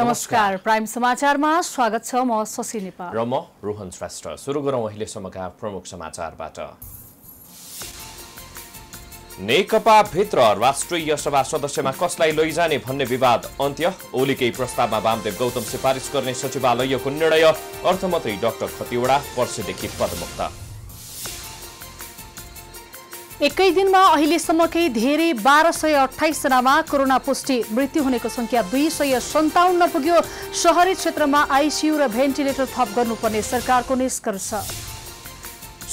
नमस्कार प्राइम समाचारमा स्वागत छ म शशी नेपाल र म रोहन श्रेष्ठ सुरु गरौँ अहिलेसम्मका प्रमुख समाचारबाट नेकपाभित्र राष्ट्रिय सभा सदस्यमा कसलाई लैजाने भन्ने विवाद अन्त्य ओलीकै प्रस्तावमा वामदेव गौतम सिफारिस गर्ने सचिवालयको निर्णय अर्थमन्त्री डाक्टर खतिवडा पर्सिदेखि पदमुक्त एकै दिनमा अहिलेसम्मकै धेरै बाह्र सय अठाइसजनामा कोरोना पुष्टि मृत्यु हुनेको संख्या दुई सय सन्ताउन्न पुग्यो सहरी क्षेत्रमा आइसियू र भेन्टिलेटर थप गर्नुपर्ने सरकारको निष्कर्ष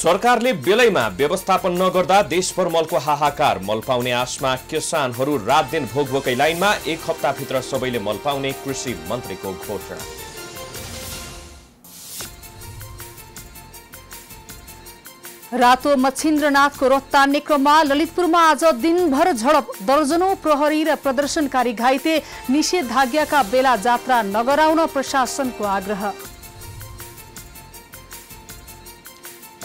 सरकारले बेलैमा व्यवस्थापन नगर्दा देशभर मलको हाहाकार मल पाउने आशमा किसानहरू रात दिन भोक भोकै लाइनमा एक हप्ताभित्र सबैले मल पाउने कृषि मन्त्रीको घोषणा रातो मच्छिन्द्रनाथको रथ तान्ने क्रममा ललितपुरमा आज दिनभर झडप दर्जनौ प्रहरी र प्रदर्शनकारी घाइते निषेधाज्ञाका बेला जात्रा नगराउन प्रशासनको आग्रह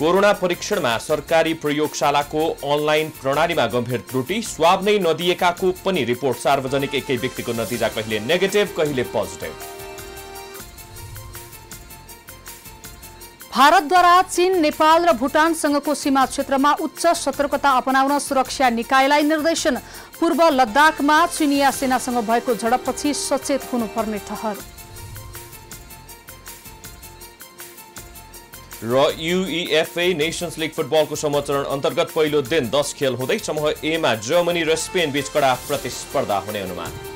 कोरोना परीक्षणमा सरकारी प्रयोगशालाको अनलाइन प्रणालीमा गम्भीर त्रुटि स्वाब नै नदिएकाको पनि रिपोर्ट सार्वजनिक एकै व्यक्तिको नतिजा कहिले नेगेटिभ कहिले पोजिटिभ भारतद्वारा चीन नेपाल र भुटानसँगको सीमा क्षेत्रमा उच्च सतर्कता अपनाउन सुरक्षा निकायलाई निर्देशन पूर्व लद्दाखमा चिनिया सेनासँग भएको झडपपछि सचेत हुनुपर्ने ठहर र युइएफए नेसन्स लिग फुटबलको समाचरण अन्तर्गत पहिलो दिन दस खेल हुँदै समूह एमा जर्मनी र स्पेन बीच कडा प्रतिस्पर्धा हुने अनुमान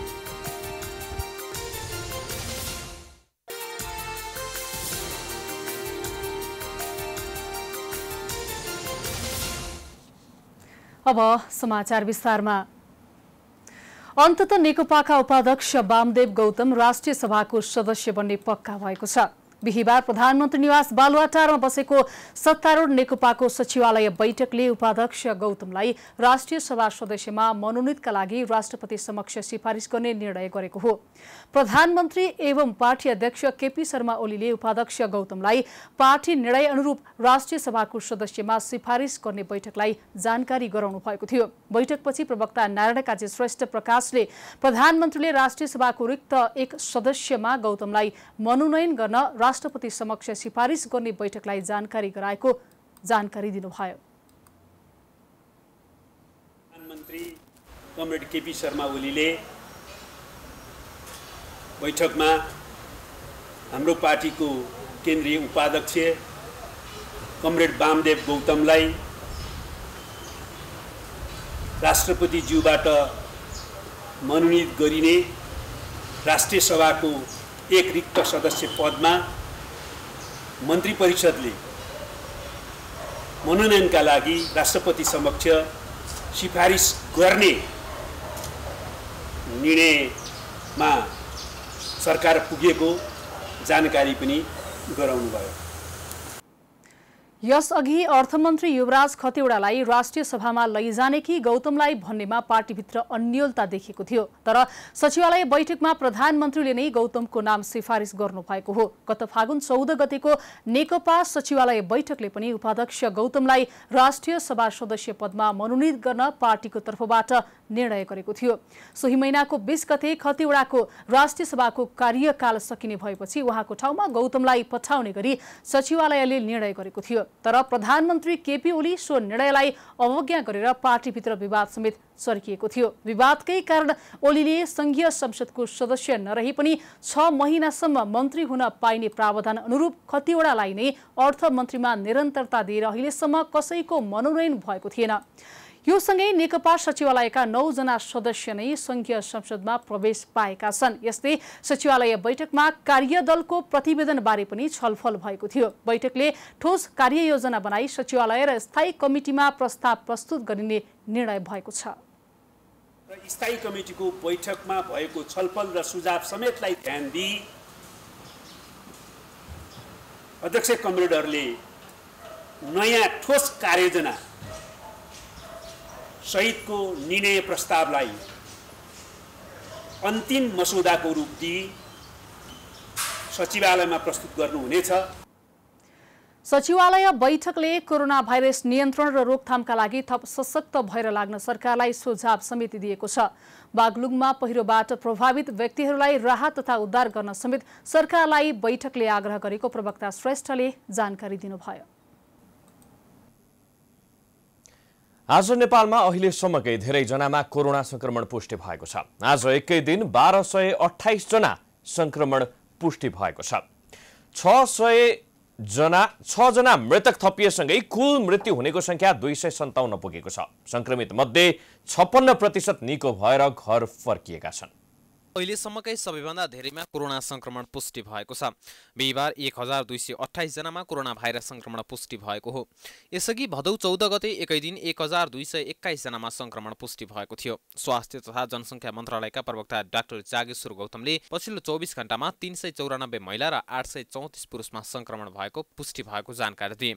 अब समाचार विस्तारमा अन्तत नेकपाका उपाध्यक्ष वामदेव गौतम राष्ट्रिय सभाको सदस्य बन्ने पक्का भएको छ बिहिबार प्रधानमन्त्री निवास बालुवाटारमा बसेको सत्तारूढ नेकपाको सचिवालय बैठकले उपाध्यक्ष गौतमलाई राष्ट्रिय सभा सदस्यमा मनोनितका लागि राष्ट्रपति समक्ष सिफारिस गर्ने निर्णय गरेको हो प्रधानमन्त्री एवं पार्टी अध्यक्ष केपी शर्मा ओलीले उपाध्यक्ष गौतमलाई पार्टी निर्णय अनुरूप राष्ट्रिय सभाको सदस्यमा सिफारिस गर्ने बैठकलाई जानकारी गराउनु भएको थियो बैठकपछि प्रवक्ता नारायण काजी श्रेष्ठ प्रकाशले प्रधानमन्त्रीले राष्ट्रिय सभाको रिक्त एक सदस्यमा गौतमलाई मनोनयन गर्न राष्ट्रपति समक्ष सिफारिस गर्ने बैठकलाई जानकारी गराएको जानकारी दिनुभयो प्रधानमन्त्री कमरेड केपी शर्मा ओलीले बैठकमा हाम्रो पार्टीको केन्द्रीय उपाध्यक्ष कमरेड वामदेव गौतमलाई राष्ट्रपतिज्यूबाट मनोनित गरिने राष्ट्रिय सभाको एक रिक्त सदस्य पदमा मन्त्री परिषदले मनोनयनका लागि राष्ट्रपति समक्ष सिफारिस गर्ने निर्णयमा सरकार पुगेको जानकारी पनि गराउनुभयो यसअघि अर्थमन्त्री युवराज खतेवड़ालाई राष्ट्रिय सभामा लैजाने कि गौतमलाई भन्नेमा पार्टीभित्र अन्यलता देखेको थियो तर सचिवालय बैठकमा प्रधानमन्त्रीले नै गौतमको नाम सिफारिस गर्नुभएको हो गत फागुन चौध गतेको नेकपा सचिवालय बैठकले पनि उपाध्यक्ष गौतमलाई राष्ट्रिय सभा सदस्य पदमा मनोनित गर्न पार्टीको तर्फबाट निर्णय गरेको थियो सोही महिनाको बिस गते खतिवडाको राष्ट्रिय सभाको कार्यकाल सकिने भएपछि उहाँको ठाउँमा गौतमलाई पठाउने गरी सचिवालयले निर्णय गरेको थियो तर प्रधानमन्त्री केपी ओली सो निर्णयलाई अवज्ञा गरेर पार्टीभित्र विवाद समेत चर्किएको थियो विवादकै कारण ओलीले संघीय संसदको सदस्य नरहे पनि छ महिनासम्म मन्त्री हुन पाइने प्रावधान अनुरूप खतिवडालाई नै अर्थमन्त्रीमा निरन्तरता दिएर अहिलेसम्म कसैको मनोनयन भएको थिएन यो सँगै नेकपा सचिवालयका नौजना सदस्य नै संघीय संसदमा प्रवेश पाएका छन् यस्तै सचिवालय बैठकमा कार्यदलको प्रतिवेदनबारे पनि छलफल भएको थियो बैठकले ठोस कार्ययोजना बनाई सचिवालय र स्थायी कमिटीमा प्रस्ताव प्रस्तुत गरिने निर्णय भएको छ स्थायी कमिटीको बैठकमा भएको छलफल र सुझाव समेतलाई ध्यान दिई अध्यक्ष कमरेडहरूले नयाँ ठोस कार्ययोजना सहितको निर्णय प्रस्तावलाई अन्तिम मसौदाको रूप दिई सचिवालयमा प्रस्तुत गर्नुहुनेछ सचिवालय बैठकले कोरोना भाइरस नियन्त्रण र रोकथामका लागि थप सशक्त भएर लाग्न सरकारलाई सुझाव समिति दिएको छ बागलुङमा पहिरोबाट प्रभावित व्यक्तिहरूलाई राहत तथा उद्धार गर्न समेत सरकारलाई बैठकले आग्रह गरेको प्रवक्ता श्रेष्ठले जानकारी दिनुभयो आज नेपालमा अहिलेसम्मकै धेरैजनामा कोरोना संक्रमण पुष्टि भएको छ आज एकै दिन बाह्र सय अठाइसजना संक्रमण पुष्टि भएको छ छ जना छजना मृतक थपिएसँगै कुल मृत्यु हुनेको सङ्ख्या दुई सय सन्ताउन्न पुगेको छ संक्रमित मध्ये छप्पन्न प्रतिशत निको भएर घर फर्किएका छन् अहिलेसम्मकै सबैभन्दा धेरैमा कोरोना संक्रमण पुष्टि भएको छ बिहिबार एक हजार दुई सय अठाइसजनामा कोरोना भाइरस संक्रमण पुष्टि भएको हो यसअघि भदौ चौध गते एकै दिन एक हजार दुई सय एक्काइसजनामा संक्रमण पुष्टि भएको थियो स्वास्थ्य तथा जनसङ्ख्या मन्त्रालयका प्रवक्ता डाक्टर जागेश्वर गौतमले पछिल्लो चौबिस घण्टामा तिन सय चौरानब्बे महिला र आठ सय चौतिस पुरुषमा संक्रमण भएको पुष्टि भएको जानकारी दिए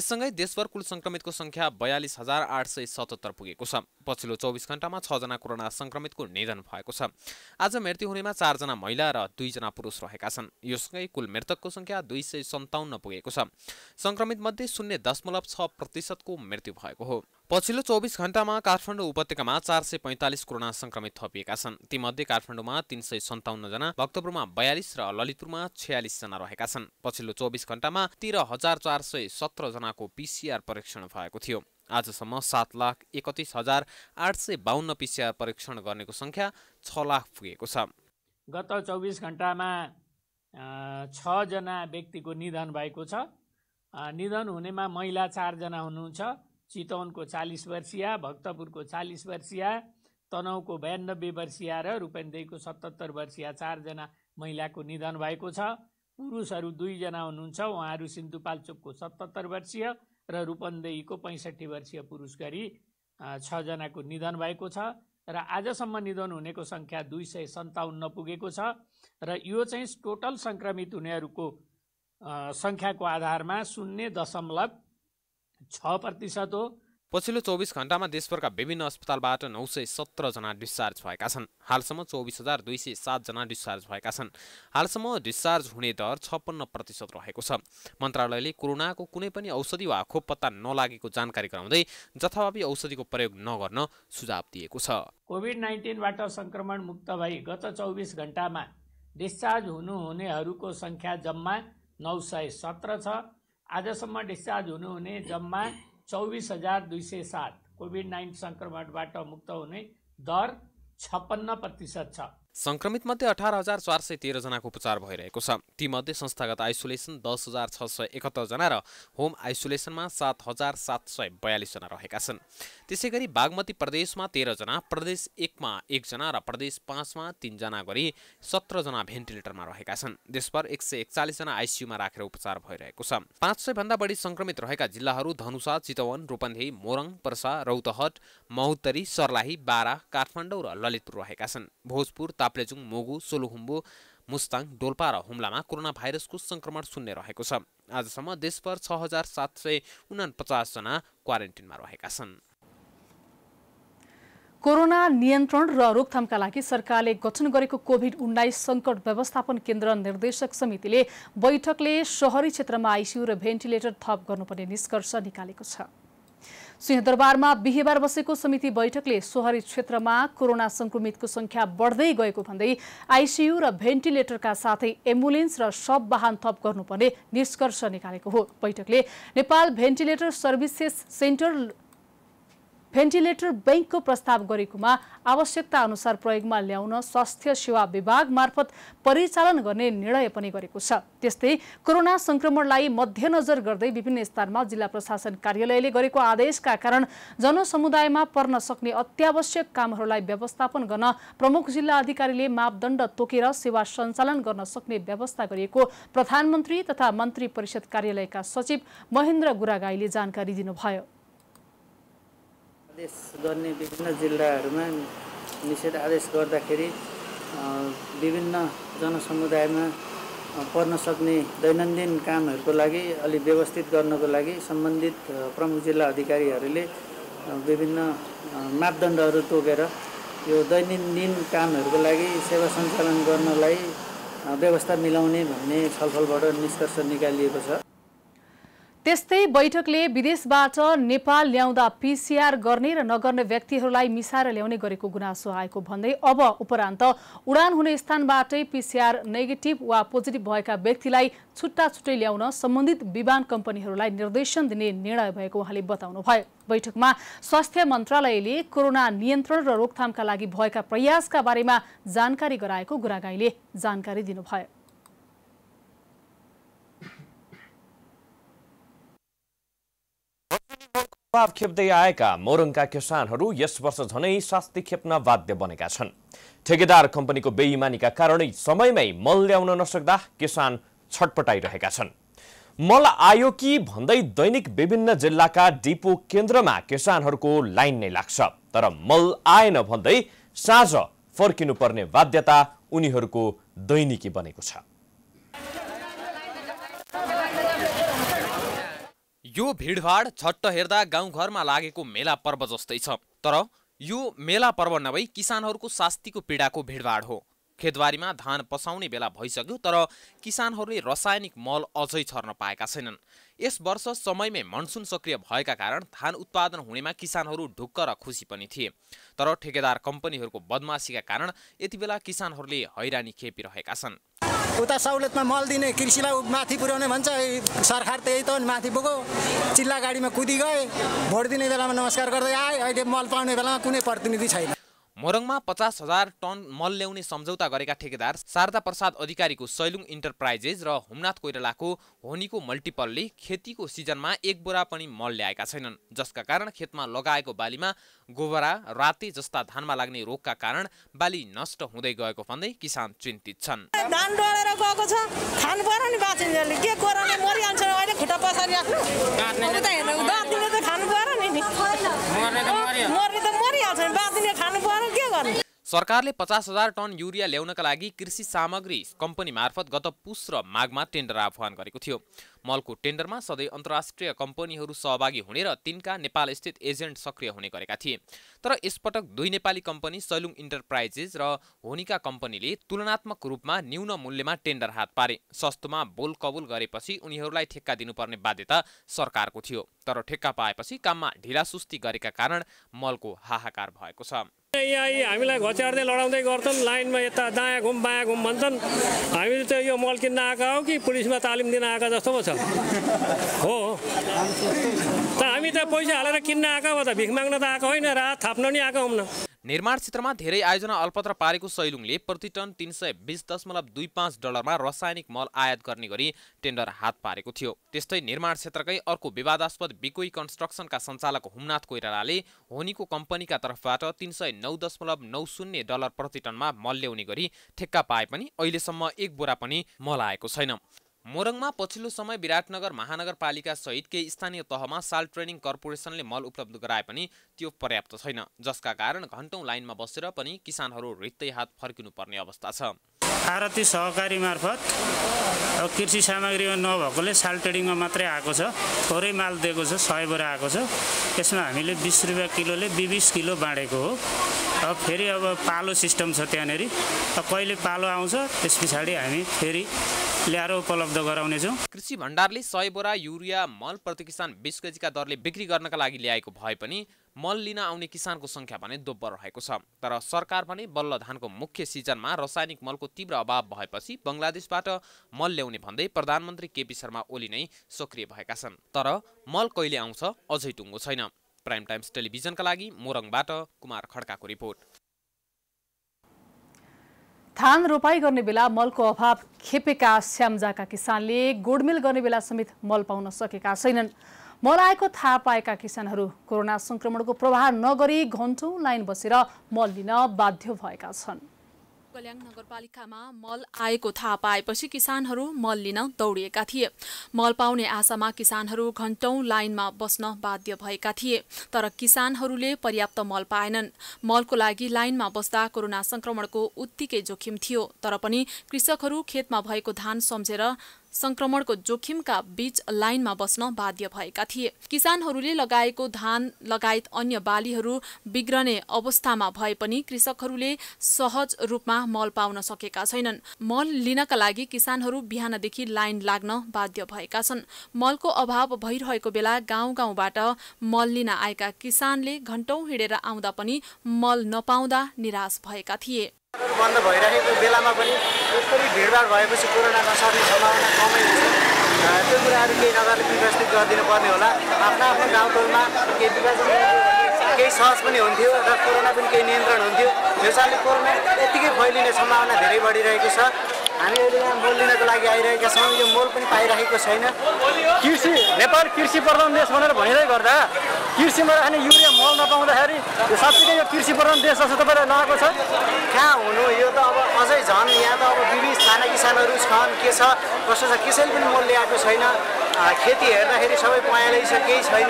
यससँगै देशभर कुल संक्रमितको सङ्ख्या बयालिस हजार आठ सय सतहत्तर पुगेको छ पछिल्लो चौबिस घण्टामा छजना कोरोना संक्रमितको निधन भएको छ आज मृत्यु हुनेमा चारजना महिला र दुईजना पुरुष रहेका छन् योसँगै कुल मृतकको सङ्ख्या दुई सय सन्ताउन्न पुगेको छ सङ्क्रमितमध्ये शून्य दशमलव छ प्रतिशतको मृत्यु भएको हो पछिल्लो चौबिस घण्टामा काठमाडौँ उपत्यकामा चार सय पैँतालिस कोरोना सङ्क्रमित थपिएका छन् तीमध्ये काठमाडौँमा तिन सय सन्ताउन्नजना भक्तपुरमा बयालिस र ललितपुरमा छयालिसजना रहेका छन् पछिल्लो चौबिस घण्टामा तेह्र हजार चार सय सत्रजनाको पिसिआर परीक्षण भएको थियो आजसम्म सात लाख एकतिस हजार आठ सय बाहन्न पिसिआर परीक्षण गर्नेको सङ्ख्या छ लाख पुगेको छ गत चौबिस घन्टामा छजना व्यक्तिको निधन भएको छ निधन हुनेमा महिला चारजना हुनुहुन्छ चितवनको चालिस वर्षिया भक्तपुरको चालिस वर्षिया तनहुको बयानब्बे वर्षिया र रूपन्देहीको सतहत्तर वर्षिया चारजना महिलाको निधन भएको छ पुरुषहरू दुईजना हुनुहुन्छ उहाँहरू सिन्धुपाल्चोकको सतहत्तर वर्षीय र रूपन्देहीको पैँसठी वर्षीय पुरुष गरी छजनाको निधन भएको छ र आजसम्म निधन हुनेको सङ्ख्या दुई सय सन्ताउन्न पुगेको छ र यो चाहिँ टोटल सङ्क्रमित हुनेहरूको सङ्ख्याको आधारमा शून्य दशमलव छ प्रतिशत हो पछिल्लो चौबिस घण्टामा देशभरका विभिन्न अस्पतालबाट नौ सय सत्रजना डिस्चार्ज भएका छन् हालसम्म चौबिस हजार दुई सय सातजना डिस्चार्ज भएका छन् हालसम्म डिस्चार्ज हुने दर छप्पन्न प्रतिशत रहेको छ मन्त्रालयले कोरोनाको कुनै पनि औषधि वा खोप पत्ता नलागेको जानकारी गराउँदै जथाभावी औषधिको प्रयोग नगर्न सुझाव दिएको छ कोभिड नाइन्टिनबाट सङ्क्रमण मुक्त भई गत चौबिस घण्टामा डिस्चार्ज हुनुहुनेहरूको सङ्ख्या जम्मा नौ सय सत्र छ आजसम्म डिस्चार्ज हुनुहुने जम्मा चौबीस हजार दुई सय सात नाइन्टीन नाइन्टिन सङ्क्रमणबाट मुक्त हुने दर छप्पन्न प्रतिशत छ मध्ये अठार हजार चार सय तेह्रजनाको उपचार भइरहेको छ तीमध्ये संस्थागत आइसोलेसन दस हजार छ सय जना र होम आइसोलेसनमा सात हजार सात सय बयालिसजना रहेका छन् त्यसै गरी बागमती प्रदेशमा तेह्रजना प्रदेश एकमा एकजना र प्रदेश पाँचमा तिनजना गरी सत्रजना भेन्टिलेटरमा रहेका छन् देशभर एक सय एकचालिसजना आइसियुमा राखेर उपचार भइरहेको छ पाँच सयभन्दा बढी संक्रमित रहेका जिल्लाहरू धनुषा चितवन रूपन्देही मोरङ पर्सा रौतहट महोत्तरी सर्लाही बारा काठमाडौँ र ललितपुर रहेका छन् भोजपुर ताप्लेजुङ मोगु सोलुखुम्बु मुस्ताङ डोल्पा र हुम्लामा कोरोना भाइरसको सङ्क्रमण सुन्ने रहेको छ आजसम्म देशभर छ हजार सात सय उनापचासजना क्वारेन्टिनमा रहेका छन् कोरोना नियन्त्रण र रोकथामका लागि सरकारले गठन गरेको कोभिड उन्नाइस सङ्कट व्यवस्थापन केन्द्र निर्देशक समितिले बैठकले सहरी क्षेत्रमा आइसियु र भेन्टिलेटर थप गर्नुपर्ने निष्कर्ष निकालेको छ सिंहदरबारमा बिहिबार बसेको समिति बैठकले सोहरी क्षेत्रमा कोरोना संक्रमितको संख्या बढ्दै गएको भन्दै आइसियू र भेन्टिलेटरका साथै एम्बुलेन्स र सब वाहन थप गर्नुपर्ने निष्कर्ष निकालेको हो बैठकले Nepal ventilator services centre ventilator बैङ्कको प्रस्ताव गरेकोमा आवश्यकता अनुसार प्रयोगमा ल्याउन स्वास्थ्य सेवा विभाग मार्फत परिचालन गर्ने निर्णय पनि गरेको छ त्यस्तै कोरोना संक्रमणलाई मध्यनजर गर्दै विभिन्न स्थानमा जिल्ला प्रशासन कार्यालयले गरेको आदेशका कारण जनसमुदायमा पर्न सक्ने अत्यावश्यक कामहरूलाई व्यवस्थापन गर्न प्रमुख जिल्ला अधिकारीले मापदण्ड तोकेर सेवा सञ्चालन गर्न सक्ने व्यवस्था गरिएको प्रधानमन्त्री तथा मन्त्री परिषद कार्यालयका सचिव महेन्द्र गुरागाईले जानकारी दिनुभयो आदेश गर्ने विभिन्न जिल्लाहरूमा निषेध आदेश गर्दाखेरि विभिन्न जनसमुदायमा पर्न सक्ने दैनन्दिन कामहरूको लागि अलि व्यवस्थित गर्नको लागि सम्बन्धित प्रमुख जिल्ला अधिकारीहरूले विभिन्न मापदण्डहरू तोकेर यो दैनन्दिन कामहरूको लागि सेवा सञ्चालन गर्नलाई व्यवस्था मिलाउने भन्ने छलफलबाट निष्कर्ष निकालिएको छ त्यस्तै बैठकले विदेशबाट नेपाल ल्याउँदा पिसिआर गर्ने र नगर्ने व्यक्तिहरूलाई मिसाएर ल्याउने गरेको गुनासो आएको भन्दै अब उपरान्त उडान हुने स्थानबाटै पिसिआर नेगेटिभ वा पोजिटिभ भएका व्यक्तिलाई छुट्टा छुट्टै ल्याउन सम्बन्धित विमान कम्पनीहरूलाई निर्देशन दिने निर्णय भएको उहाँले बताउनुभयो बैठकमा स्वास्थ्य मन्त्रालयले कोरोना नियन्त्रण र रोकथामका लागि भएका प्रयासका बारेमा जानकारी गराएको गुरागाईले जानकारी दिनुभयो दबाव खेप्दै आएका मोरङका किसानहरू यस वर्ष झनै शास्ति खेप्न बाध्य बनेका छन् ठेकेदार कम्पनीको बेइमानीका कारणै समयमै मल ल्याउन नसक्दा किसान छटपटाइरहेका छन् मल आयो कि भन्दै दैनिक विभिन्न जिल्लाका डिपो केन्द्रमा किसानहरूको लाइन नै लाग्छ तर मल आएन भन्दै साँझ फर्किनुपर्ने बाध्यता उनीहरूको दैनिकी बनेको छ यो भिडभाड छट्ट हेर्दा गाउँघरमा लागेको मेला पर्व जस्तै छ तर यो मेला पर्व नभई किसानहरूको शास्तिको पीडाको भिडभाड हो खेतबारीमा धान पसाउने बेला भइसक्यो तर किसानहरूले रासायनिक मल अझै छर्न पाएका छैनन् यस वर्ष समयमै मनसुन सक्रिय भएका कारण धान उत्पादन हुनेमा किसानहरू ढुक्क र खुसी पनि थिए तर ठेकेदार कम्पनीहरूको बदमासीका कारण यति बेला किसानहरूले हैरानी खेपिरहेका छन् उता सहुलियतमा मल दिने कृषिलाई माथि पुर्याउने भन्छ सरकार त्यही त माथि पुगो चिल्ला गाडीमा कुदी गए भोट दिने बेलामा नमस्कार गर्दै आए अहिले मल पाउने बेलामा कुनै प्रतिनिधि छैन मोरङमा पचास हजार टन मल ल्याउने सम्झौता गरेका ठेकेदार शारदा प्रसाद अधिकारीको सैलुङ इन्टरप्राइजेस र हुमनाथ कोइरालाको होनीको मल्टिपलले खेतीको सिजनमा एक बोरा पनि मल ल्याएका छैनन् जसका कारण खेतमा लगाएको बालीमा गोबरा राते जस्ता धानमा लाग्ने रोगका कारण बाली नष्ट हुँदै गएको भन्दै किसान चिन्तित छन् धान गएको छ पर्यो नि के अहिले खुट्टा पसारी छैन दस दिने खानु पर्यो के गर्नु सरकारले पचास हजार टन युरिया ल्याउनका लागि कृषि सामग्री कम्पनी मार्फत गत पुस र माघमा टेन्डर आह्वान गरेको थियो मलको टेन्डरमा सधैँ अन्तर्राष्ट्रिय कम्पनीहरू सहभागी हुने र तिनका नेपालस्थित एजेन्ट सक्रिय हुने गरेका थिए तर यसपटक दुई नेपाली कम्पनी सैलुङ इन्टरप्राइजेस र होनिका कम्पनीले तुलनात्मक रूपमा न्यून मूल्यमा टेन्डर हात पारे सस्तोमा बोल कबुल गरेपछि उनीहरूलाई ठेक्का दिनुपर्ने बाध्यता सरकारको थियो तर ठेक्का पाएपछि काममा ढिलासुस्ती गरेका कारण मलको हाहाकार भएको छ यहाँ हामीलाई घोच्यार्दै लडाउँदै गर्छन् लाइनमा यता दायाँ घुम बायाँ घुम भन्छन् हामी चाहिँ यो मल किन्न आएका हो कि पुलिसमा तालिम दिन आएका जस्तो पो छ हो त हामी त पैसा हालेर किन्न आएका हो त भिख माग्न त आएको होइन रात थाप्न नि आएको हुन्न निर्माण क्षेत्रमा धेरै आयोजना अल्पत्र पारेको सैलुङले प्रति टन तिन सय बिस दशमलव दुई पाँच डलरमा रासायनिक मल आयात गर्ने गरी टेन्डर हात पारेको थियो त्यस्तै निर्माण क्षेत्रकै अर्को विवादास्पद बिकोई कन्स्ट्रक्सनका सञ्चालक हुमनाथ कोइरालाले होनीको कम्पनीका तर्फबाट तिन सय नौ दशमलव नौ शून्य डलर प्रतिटनमा मल ल्याउने गरी ठेक्का पाए पनि अहिलेसम्म एक बोरा पनि मल आएको छैन मोरङमा पछिल्लो समय विराटनगर महानगरपालिका सहित केही स्थानीय तहमा साल ट्रेनिङ कर्पोरेसनले मल उपलब्ध गराए पनि त्यो पर्याप्त छैन जसका कारण घन्टौँ लाइनमा बसेर पनि किसानहरू रित्तै हात फर्किनुपर्ने अवस्था छ आरती सहकारी मार्फत कृषि सामग्रीमा नभएकोले साल ट्रेडिङमा मात्रै आएको छ थोरै माल दिएको छ सय बोरा आएको छ त्यसमा हामीले बिस रुपियाँ किलोले बिस किलो बाँडेको हो अब फेरि अब पालो सिस्टम छ त्यहाँनिर कहिले पालो आउँछ त्यस पछाडि हामी फेरि ल्याएर उपलब्ध गराउनेछौँ कृषि भण्डारले सय बोरा युरिया मल प्रति किसान बिस केजीका दरले बिक्री गर्नका लागि ल्याएको भए पनि मल लिन आउने किसानको सङ्ख्या भने दोब्बर रहेको छ तर सरकार भने बल्ल धानको मुख्य सिजनमा रासायनिक मलको तीव्र अभाव भएपछि बङ्गलादेशबाट मल ल्याउने भन्दै प्रधानमन्त्री केपी शर्मा ओली नै सक्रिय भएका छन् तर मल कहिले आउँछ अझै टुङ्गो छैन प्राइम टाइम्स टेलिभिजनका लागि मोरङबाट कुमार खड्काको रिपोर्ट धान रोपाई गर्ने बेला मलको अभाव खेपेका स्याम्जाका किसानले गोडमेल गर्ने बेला समेत मल पाउन सकेका छैनन् मल आएको थाहा पाएका किसानहरू कोरोना संक्रमणको प्रभाव नगरी घन्टौँ लाइन बसेर मल लिन बाध्य भएका छन् कल्याङ नगरपालिकामा मल आएको थाहा पाएपछि किसानहरू मल लिन दौडिएका थिए मल पाउने आशामा किसानहरू घन्टौँ लाइनमा बस्न बाध्य भएका थिए तर किसानहरूले पर्याप्त मल पाएनन् मलको लागि लाइनमा बस्दा कोरोना संक्रमणको उत्तिकै जोखिम थियो तर पनि कृषकहरू खेतमा भएको धान सम्झेर संक्रमणको जोखिमका बीच लाइनमा बस्न बाध्य भएका थिए किसानहरूले लगाएको धान लगायत अन्य बालीहरू बिग्रने अवस्थामा भए पनि कृषकहरूले सहज रूपमा मल पाउन सकेका छैनन् मल लिनका लागि किसानहरू बिहानदेखि लाइन लाग्न बाध्य भएका छन् मलको अभाव भइरहेको बेला गाउँ गाउँबाट मल लिन आएका किसानले घन्टौँ हिँडेर आउँदा पनि मल नपाउँदा निराश भएका थिए बन्द भइरहेको बेलामा पनि यसरी भिडभाड भएपछि कोरोना नसर्ने सम्भावना कमै हुन्छ त्यो कुराहरू केही नगरले व्यवस्थित पर्ने होला आफ्नो आफ्नो गाउँटोलमा केही विभाजन केही सहज पनि हुन्थ्यो र कोरोना पनि केही नियन्त्रण हुन्थ्यो यो कोरोना यत्तिकै फैलिने सम्भावना धेरै बढिरहेको छ हामीहरू यहाँ मोल लिनको लागि आइरहेका छौँ यो मोल पनि पाइरहेको छैन कृषि नेपाल कृषि प्रधान देश भनेर भनिँदै गर्दा कृषिमा राख्ने युरिया मल नपाउँदाखेरि यो साँच्चीकै यो कृषि प्रधान देश जस्तो तपाईँलाई लागेको छ कहाँ हुनु यो त अब अझै झन् यहाँ त अब विविध साना किसानहरू छन् के छ कसो छ कसैले पनि मल ल्याएको छैन खेती हेर्दाखेरि सबै पयाँलै छ केही छैन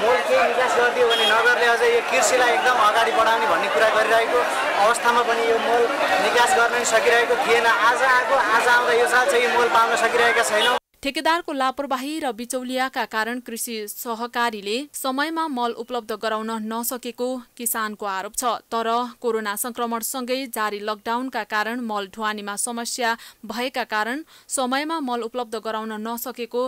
मूल केही विकास गरिदियो भने नगरले अझ यो कृषिलाई एकदम अगाडि बढाउने भन्ने कुरा गरिरहेको अवस्थामा पनि यो मोल निकास गर्न सकिरहेको थिएन आज आएको आज आउँदा यो साल चाहिँ यो मोल पाउन सकिरहेका छैनौँ ठेकेदारको लापरवाही र बिचौलियाका कारण कृषि सहकारीले समयमा मल उपलब्ध गराउन नसकेको किसानको आरोप छ तर कोरोना संक्रमणसँगै जारी लकडाउनका कारण मल ढुवानीमा समस्या भएका कारण समयमा मल उपलब्ध गराउन नसकेको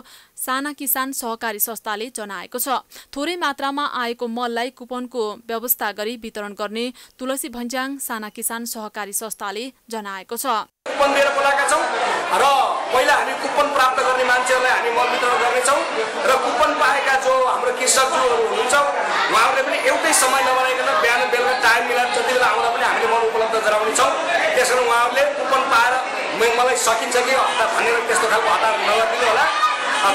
साना किसान सहकारी संस्थाले जनाएको छ थोरै मात्रामा आएको मललाई कुपनको व्यवस्था गरी वितरण गर्ने तुलसी भन्ज्याङ साना किसान सहकारी संस्थाले जनाएको छ कुपन दिएर बोलाएका छौँ र पहिला हामी कुपन प्राप्त गर्ने मान्छेहरूलाई हामी मल वितरण गर्नेछौँ र कुपन पाएका जो हाम्रो कृषकज्यूहरू हुनुहुन्छ उहाँहरूले पनि एउटै समय नबनाइकन बिहान बेलुका टाइम मिलाएर जति बेला आउँदा पनि हामीले मल उपलब्ध गराउनेछौँ त्यस कारण उहाँहरूले कुपन पाएर मलाई सकिन्छ कि हतार भनेर त्यस्तो खालको हतार नगरिदिनु होला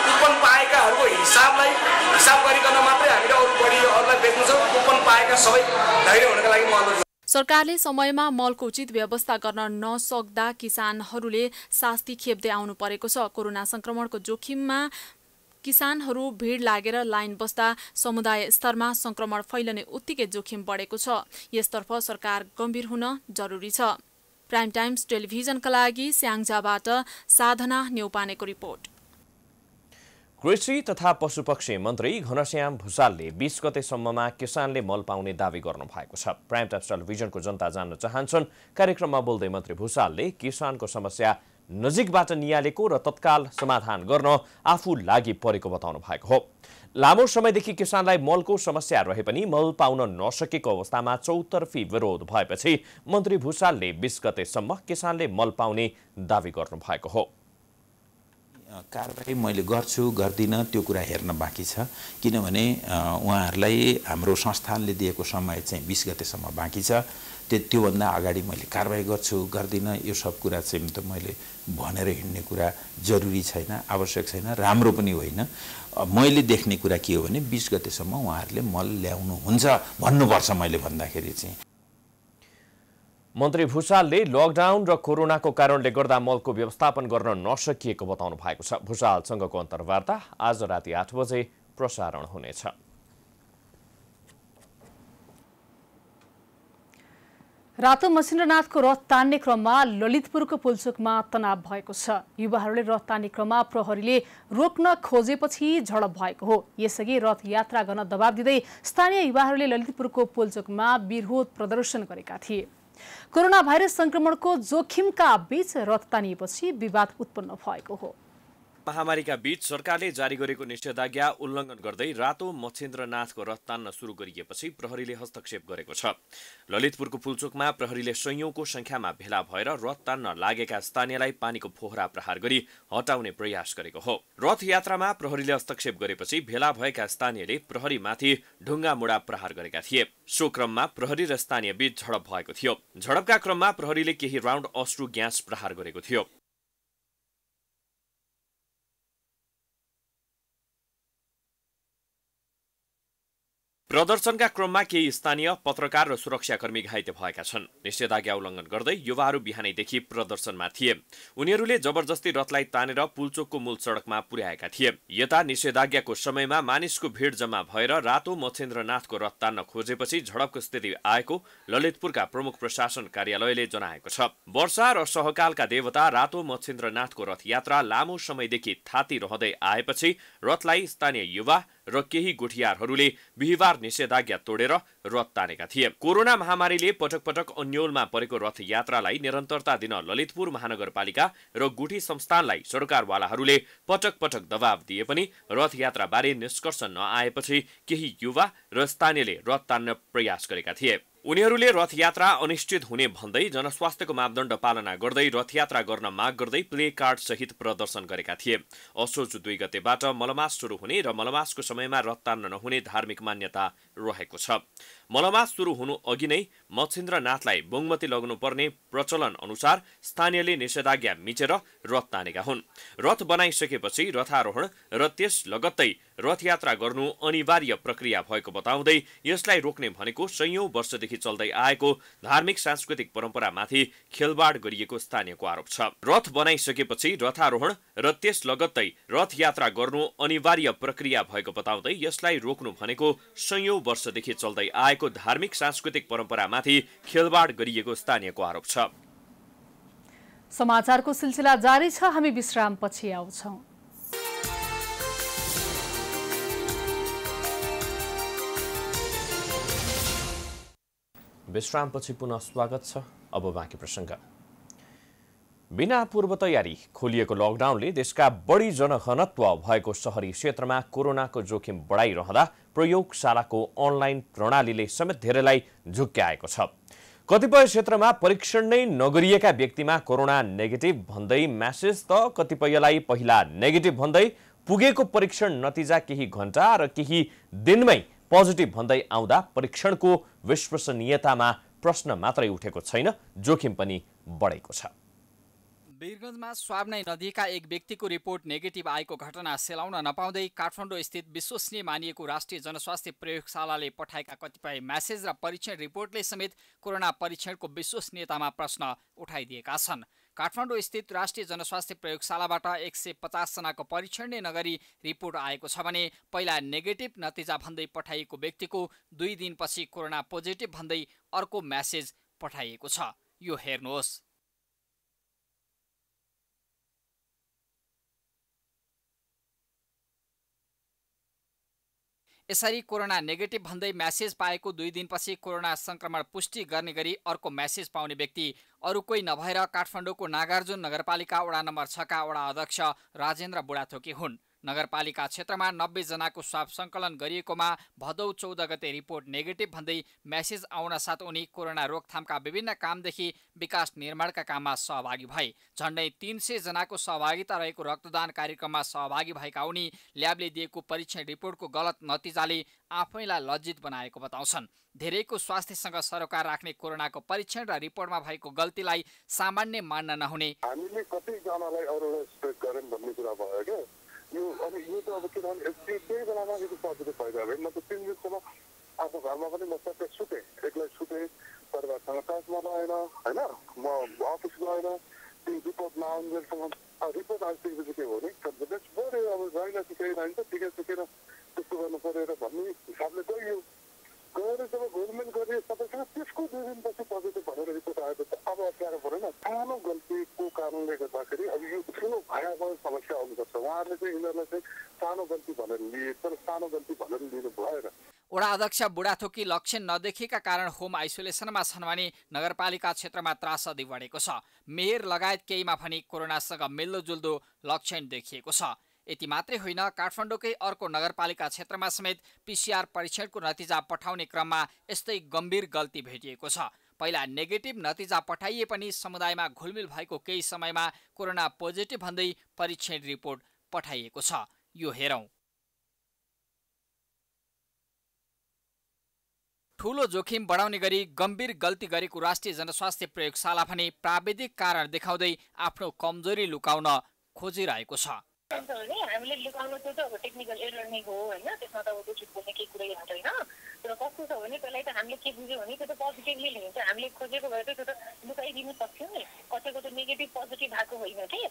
कुपन पाएकाहरूको हिसाबलाई हिसाब गरिकन मात्रै हामीले अरू बढी अरूलाई बेच्नेछौँ कुपन पाएका सबै धैर्य हुनका लागि म सरकारले समयमा मलको उचित व्यवस्था गर्न नसक्दा किसानहरूले शास्ति खेप्दै आउनु परेको छ कोरोना संक्रमणको जोखिममा किसानहरू भिड लागेर लाइन बस्दा समुदाय स्तरमा संक्रमण फैलने उत्तिकै जोखिम बढेको छ यसतर्फ सरकार गम्भीर हुन जरुरी छ प्राइम टाइम्स टेलिभिजनका लागि स्याङ्जाबाट साधना न्यौपानेको रिपोर्ट कृषि तथा पशुपक्षी मन्त्री घनश्याम भूषालले बिस गतेसम्ममा किसानले मल पाउने दावी गर्नु भएको छ प्राइम टाइम टेलिभिजनको जनता जान्न चाहन्छन् कार्यक्रममा बोल्दै मन्त्री भूषालले किसानको समस्या नजिकबाट नियालेको र तत्काल समाधान गर्न आफू लागि परेको बताउनु भएको हो लामो समयदेखि किसानलाई मलको समस्या रहे पनि मल पाउन नसकेको अवस्थामा चौतर्फी विरोध भएपछि मन्त्री भूषालले बिस गतेसम्म किसानले मल पाउने दावी गर्नु भएको हो कारवाही मैले गर्छु गर्दिनँ त्यो कुरा हेर्न बाँकी छ किनभने उहाँहरूलाई हाम्रो संस्थानले दिएको समय चाहिँ बिस गतेसम्म बाँकी छ त्यो त्योभन्दा अगाडि मैले कारवाही गर्छु गर्दिनँ यो सब कुरा चाहिँ त मैले भनेर हिँड्ने कुरा जरुरी छैन आवश्यक छैन राम्रो पनि होइन मैले देख्ने कुरा के हो भने बिस गतेसम्म उहाँहरूले मल ल्याउनुहुन्छ भन्नुपर्छ मैले भन्दाखेरि चाहिँ मन्त्री भूषालले लकडाउन र कोरोनाको कारणले गर्दा मलको व्यवस्थापन गर्न नसकिएको बताउनु भएको छ भूषालसँगको अन्तर्वार्ता आज राति आठ बजे प्रसारण हुनेछ रातो मसिन्द्रनाथको रथ तान्ने क्रममा ललितपुरको पुलचोकमा तनाव भएको छ युवाहरूले रथ तान्ने क्रममा प्रहरीले रोक्न खोजेपछि झडप भएको हो यसअघि रथ यात्रा गर्न दबाब दिँदै स्थानीय युवाहरूले ललितपुरको पुलचोकमा विरोध प्रदर्शन गरेका थिए कोरोना भाइरस संक्रमणको जोखिमका बीच रथ तानिएपछि विवाद उत्पन्न भएको हो महामारीका बीच सरकारले जारी गरेको निषेधाज्ञा उल्लङ्घन गर्दै रातो मच्छेन्द्रनाथको रथ तान्न सुरु गरिएपछि प्रहरीले हस्तक्षेप गरेको छ ललितपुरको फुलचोकमा प्रहरीले सयौंको संख्यामा भेला भएर रथ तान्न लागेका स्थानीयलाई पानीको फोहरा प्रहार गरी हटाउने प्रयास गरेको हो रथ यात्रामा प्रहरीले हस्तक्षेप गरेपछि भेला भएका स्थानीयले प्रहरीमाथि ढुङ्गा मुडा प्रहार गरेका थिए सो क्रममा प्रहरी र स्थानीय बीच झडप भएको थियो झडपका क्रममा प्रहरीले केही राउन्ड अश्रु ग्यास प्रहार गरेको थियो प्रदर्शनका क्रममा केही स्थानीय पत्रकार र सुरक्षाकर्मी घाइते भएका छन् निषेधाज्ञा उल्लङ्घन गर्दै युवाहरू बिहानैदेखि प्रदर्शनमा थिए उनीहरूले जबरजस्ती रथलाई तानेर पुलचोकको मूल सडकमा पुर्याएका थिए यता निषेधाज्ञाको समयमा मानिसको भिड जम्मा भएर रातो मच्छेन्द्रनाथको रथ तान्न खोजेपछि झडपको स्थिति आएको ललितपुरका प्रमुख प्रशासन कार्यालयले जनाएको छ वर्षा र सहकालका देवता रातो मछेन्द्रनाथको रथयात्रा लामो समयदेखि थाती रहँदै आएपछि रथलाई स्थानीय युवा र केही गोठियारहरूले बिहिबार निषेधाज्ञा तोडेर रथ तानेका थिए कोरोना महामारीले पटक पटक अन्यलमा परेको रथ यात्रालाई निरन्तरता दिन ललितपुर महानगरपालिका र गुठी संस्थानलाई सरकारवालाहरूले पटक पटक दबाव दिए पनि रथ रथयात्राबारे निष्कर्ष नआएपछि केही युवा र स्थानीयले रथ तान्न प्रयास गरेका थिए उनीहरूले रथयात्रा अनिश्चित हुने भन्दै जनस्वास्थ्यको मापदण्ड पालना गर्दै रथयात्रा गर्न माग गर्दै प्ले कार्ड सहित प्रदर्शन गरेका थिए असोज दुई गतेबाट मलमास सुरु हुने र मलमासको समयमा रथ तान्न नहुने धार्मिक मान्यता रहेको छ मलमास सुरु हुनु अघि नै मच्छेन्द्रनाथलाई बोङमती लग्नुपर्ने प्रचलन अनुसार स्थानीयले निषेधाज्ञा मिचेर रथ तानेका हुन् रथ बनाइसकेपछि रथारोहण र त्यस लगत्तै रथयात्रा गर्नु अनिवार्य प्रक्रिया भएको बताउँदै यसलाई रोक्ने भनेको सयौं वर्षदेखि चल्दै आएको धार्मिक सांस्कृतिक परम्परामाथि खेलवाड गरिएको स्थानीयको आरोप छ रथ बनाइसकेपछि रथारोहण र त्यस लगत्तै रथयात्रा गर्नु अनिवार्य प्रक्रिया भएको बताउँदै यसलाई रोक्नु भनेको सयौं वर्षदेखि चल्दै आएको रहेको धार्मिक सांस्कृतिक परम्परामाथि खेलवाड गरिएको स्थानीयको आरोप छ समाचारको सिलसिला जारी छ हामी विश्रामपछि आउँछौँ विश्रामपछि पुनः स्वागत छ अब बाँकी प्रसङ्ग बिना पूर्व तयारी खोलिएको लकडाउनले देशका बढी जनघनत्व भएको सहरी क्षेत्रमा कोरोनाको जोखिम बढाइरहँदा प्रयोगशालाको अनलाइन प्रणालीले समेत धेरैलाई झुक्क्याएको छ कतिपय क्षेत्रमा परीक्षण नै नगरिएका व्यक्तिमा कोरोना नेगेटिभ भन्दै म्यासेज त कतिपयलाई पहिला नेगेटिभ भन्दै पुगेको परीक्षण नतिजा केही घन्टा र केही दिनमै पोजिटिभ भन्दै आउँदा परीक्षणको विश्वसनीयतामा प्रश्न मात्रै उठेको छैन जोखिम पनि बढेको छ वीरगंजमा स्वाबनाई नदीका एक व्यक्तिको रिपोर्ट नेगेटिभ आएको घटना सेलाउन नपाउँदै काठमाडौँ स्थित विश्वसनीय मानिएको राष्ट्रिय जनस्वास्थ्य प्रयोगशालाले पठाएका कतिपय म्यासेज र परीक्षण रिपोर्टले समेत कोरोना परीक्षणको विश्वसनीयतामा प्रश्न उठाइदिएका छन् काठमाडौँ स्थित राष्ट्रिय जनस्वास्थ्य प्रयोगशालाबाट एक सय पचासजनाको परीक्षण नै नगरी रिपोर्ट आएको छ भने पहिला नेगेटिभ नतिजा भन्दै पठाइएको व्यक्तिको दुई दिनपछि कोरोना पोजिटिभ भन्दै अर्को म्यासेज पठाइएको छ यो हेर्नुहोस् यसरी कोरोना नेगेटिभ भन्दै म्यासेज पाएको दुई दिनपछि कोरोना संक्रमण पुष्टि गर्ने गरी अर्को म्यासेज पाउने व्यक्ति अरू कोही नभएर काठमाडौँको नागार्जुन नगरपालिका वडा नम्बर छका वडा अध्यक्ष राजेन्द्र बुढाथोकी हुन् नगरपालिका क्षेत्रमा नब्बेजनाको स्वाप सङ्कलन गरिएकोमा भदौ चौध गते रिपोर्ट नेगेटिभ भन्दै म्यासेज आउन साथ उनी कोरोना रोकथामका विभिन्न कामदेखि विकास निर्माणका काममा सहभागी भए झन्डै तिन जनाको सहभागिता रहेको रक्तदान कार्यक्रममा सहभागी भएका उनी ल्याबले दिएको परीक्षण रिपोर्टको गलत नतिजाले आफैलाई लज्जित बनाएको बताउँछन् धेरैको स्वास्थ्यसँग सरोकार राख्ने कोरोनाको परीक्षण र रिपोर्टमा भएको गल्तीलाई सामान्य मान्न नहुने हामीले कतिजनालाई भन्ने कुरा भयो क्या यो अब यो त अब किनभने त्यही बेलामा यदि पोजिटिभ भइदियो भने म त तिन दिनसम्म आफ्नो घरमा पनि म सबै सुतेँ एक्लै सुतेँ परिवारसँग टाइममा रहेन होइन म अफिस गएन त्यो रिपोर्ट आउनेसँग रिपोर्ट आइसकेपछि के हो भने कन्फिडेन्स बढ्यो अब रहेन कि केही रहेन ठिकै सुकेर त्यस्तो गर्नु पऱ्यो र भन्ने हिसाबले यो गएर जब गोलमेल गरियो सबैसँग त्यसको दुई दिनपछि पोजिटिभ भनेर रिपोर्ट आएको त अब अप्ठ्यारो परेन न सानो गल्तीको कारणले गर्दाखेरि अब यो ठुलो भयावह समस्या आउनुपर्छ उहाँहरूले चाहिँ यिनीहरूलाई चाहिँ सानो गल्ती भनेर लिए तर सानो गल्ती भनेर लिनु भएन वडा अध्यक्ष बुढाथोकी लक्षण नदेखिएका कारण होम आइसोलेसनमा छन् भने नगरपालिका क्षेत्रमा त्रास अधि बढेको छ मेयर लगायत केहीमा भने कोरोनासँग मिल्दोजुल्दो लक्षण देखिएको छ यति मात्रै होइन काठमाडौँकै अर्को नगरपालिका क्षेत्रमा समेत पिसिआर परीक्षणको नतिजा पठाउने क्रममा यस्तै गम्भीर गल्ती भेटिएको छ पहिला नेगेटिभ नतिजा पठाइए पनि समुदायमा घुलमिल भएको केही समयमा कोरोना पोजिटिभ भन्दै परीक्षण रिपोर्ट पठाइएको छ यो हेरौँ ठूलो जोखिम बढाउने गरी गम्भीर गल्ती गरेको राष्ट्रिय जनस्वास्थ्य प्रयोगशाला भने प्राविधिक कारण देखाउँदै आफ्नो कमजोरी लुकाउन खोजिरहेको छ हुन्छ भने हामीले लुकाउनु त्यो त अब टेक्निकल एरर नै हो होइन त्यसमा त अब त्यो झुट बोल्ने केही कुरै हुँदैन तर कस्तो छ भने त्यसलाई त हामीले के बुझ्यो भने त्यो त पोजिटिभली लिन्छ हामीले खोजेको भए त त्यो त लुकाइदिनु सक्थ्यौँ नि कसैको त नेगेटिभ पोजिटिभ भएको होइन कि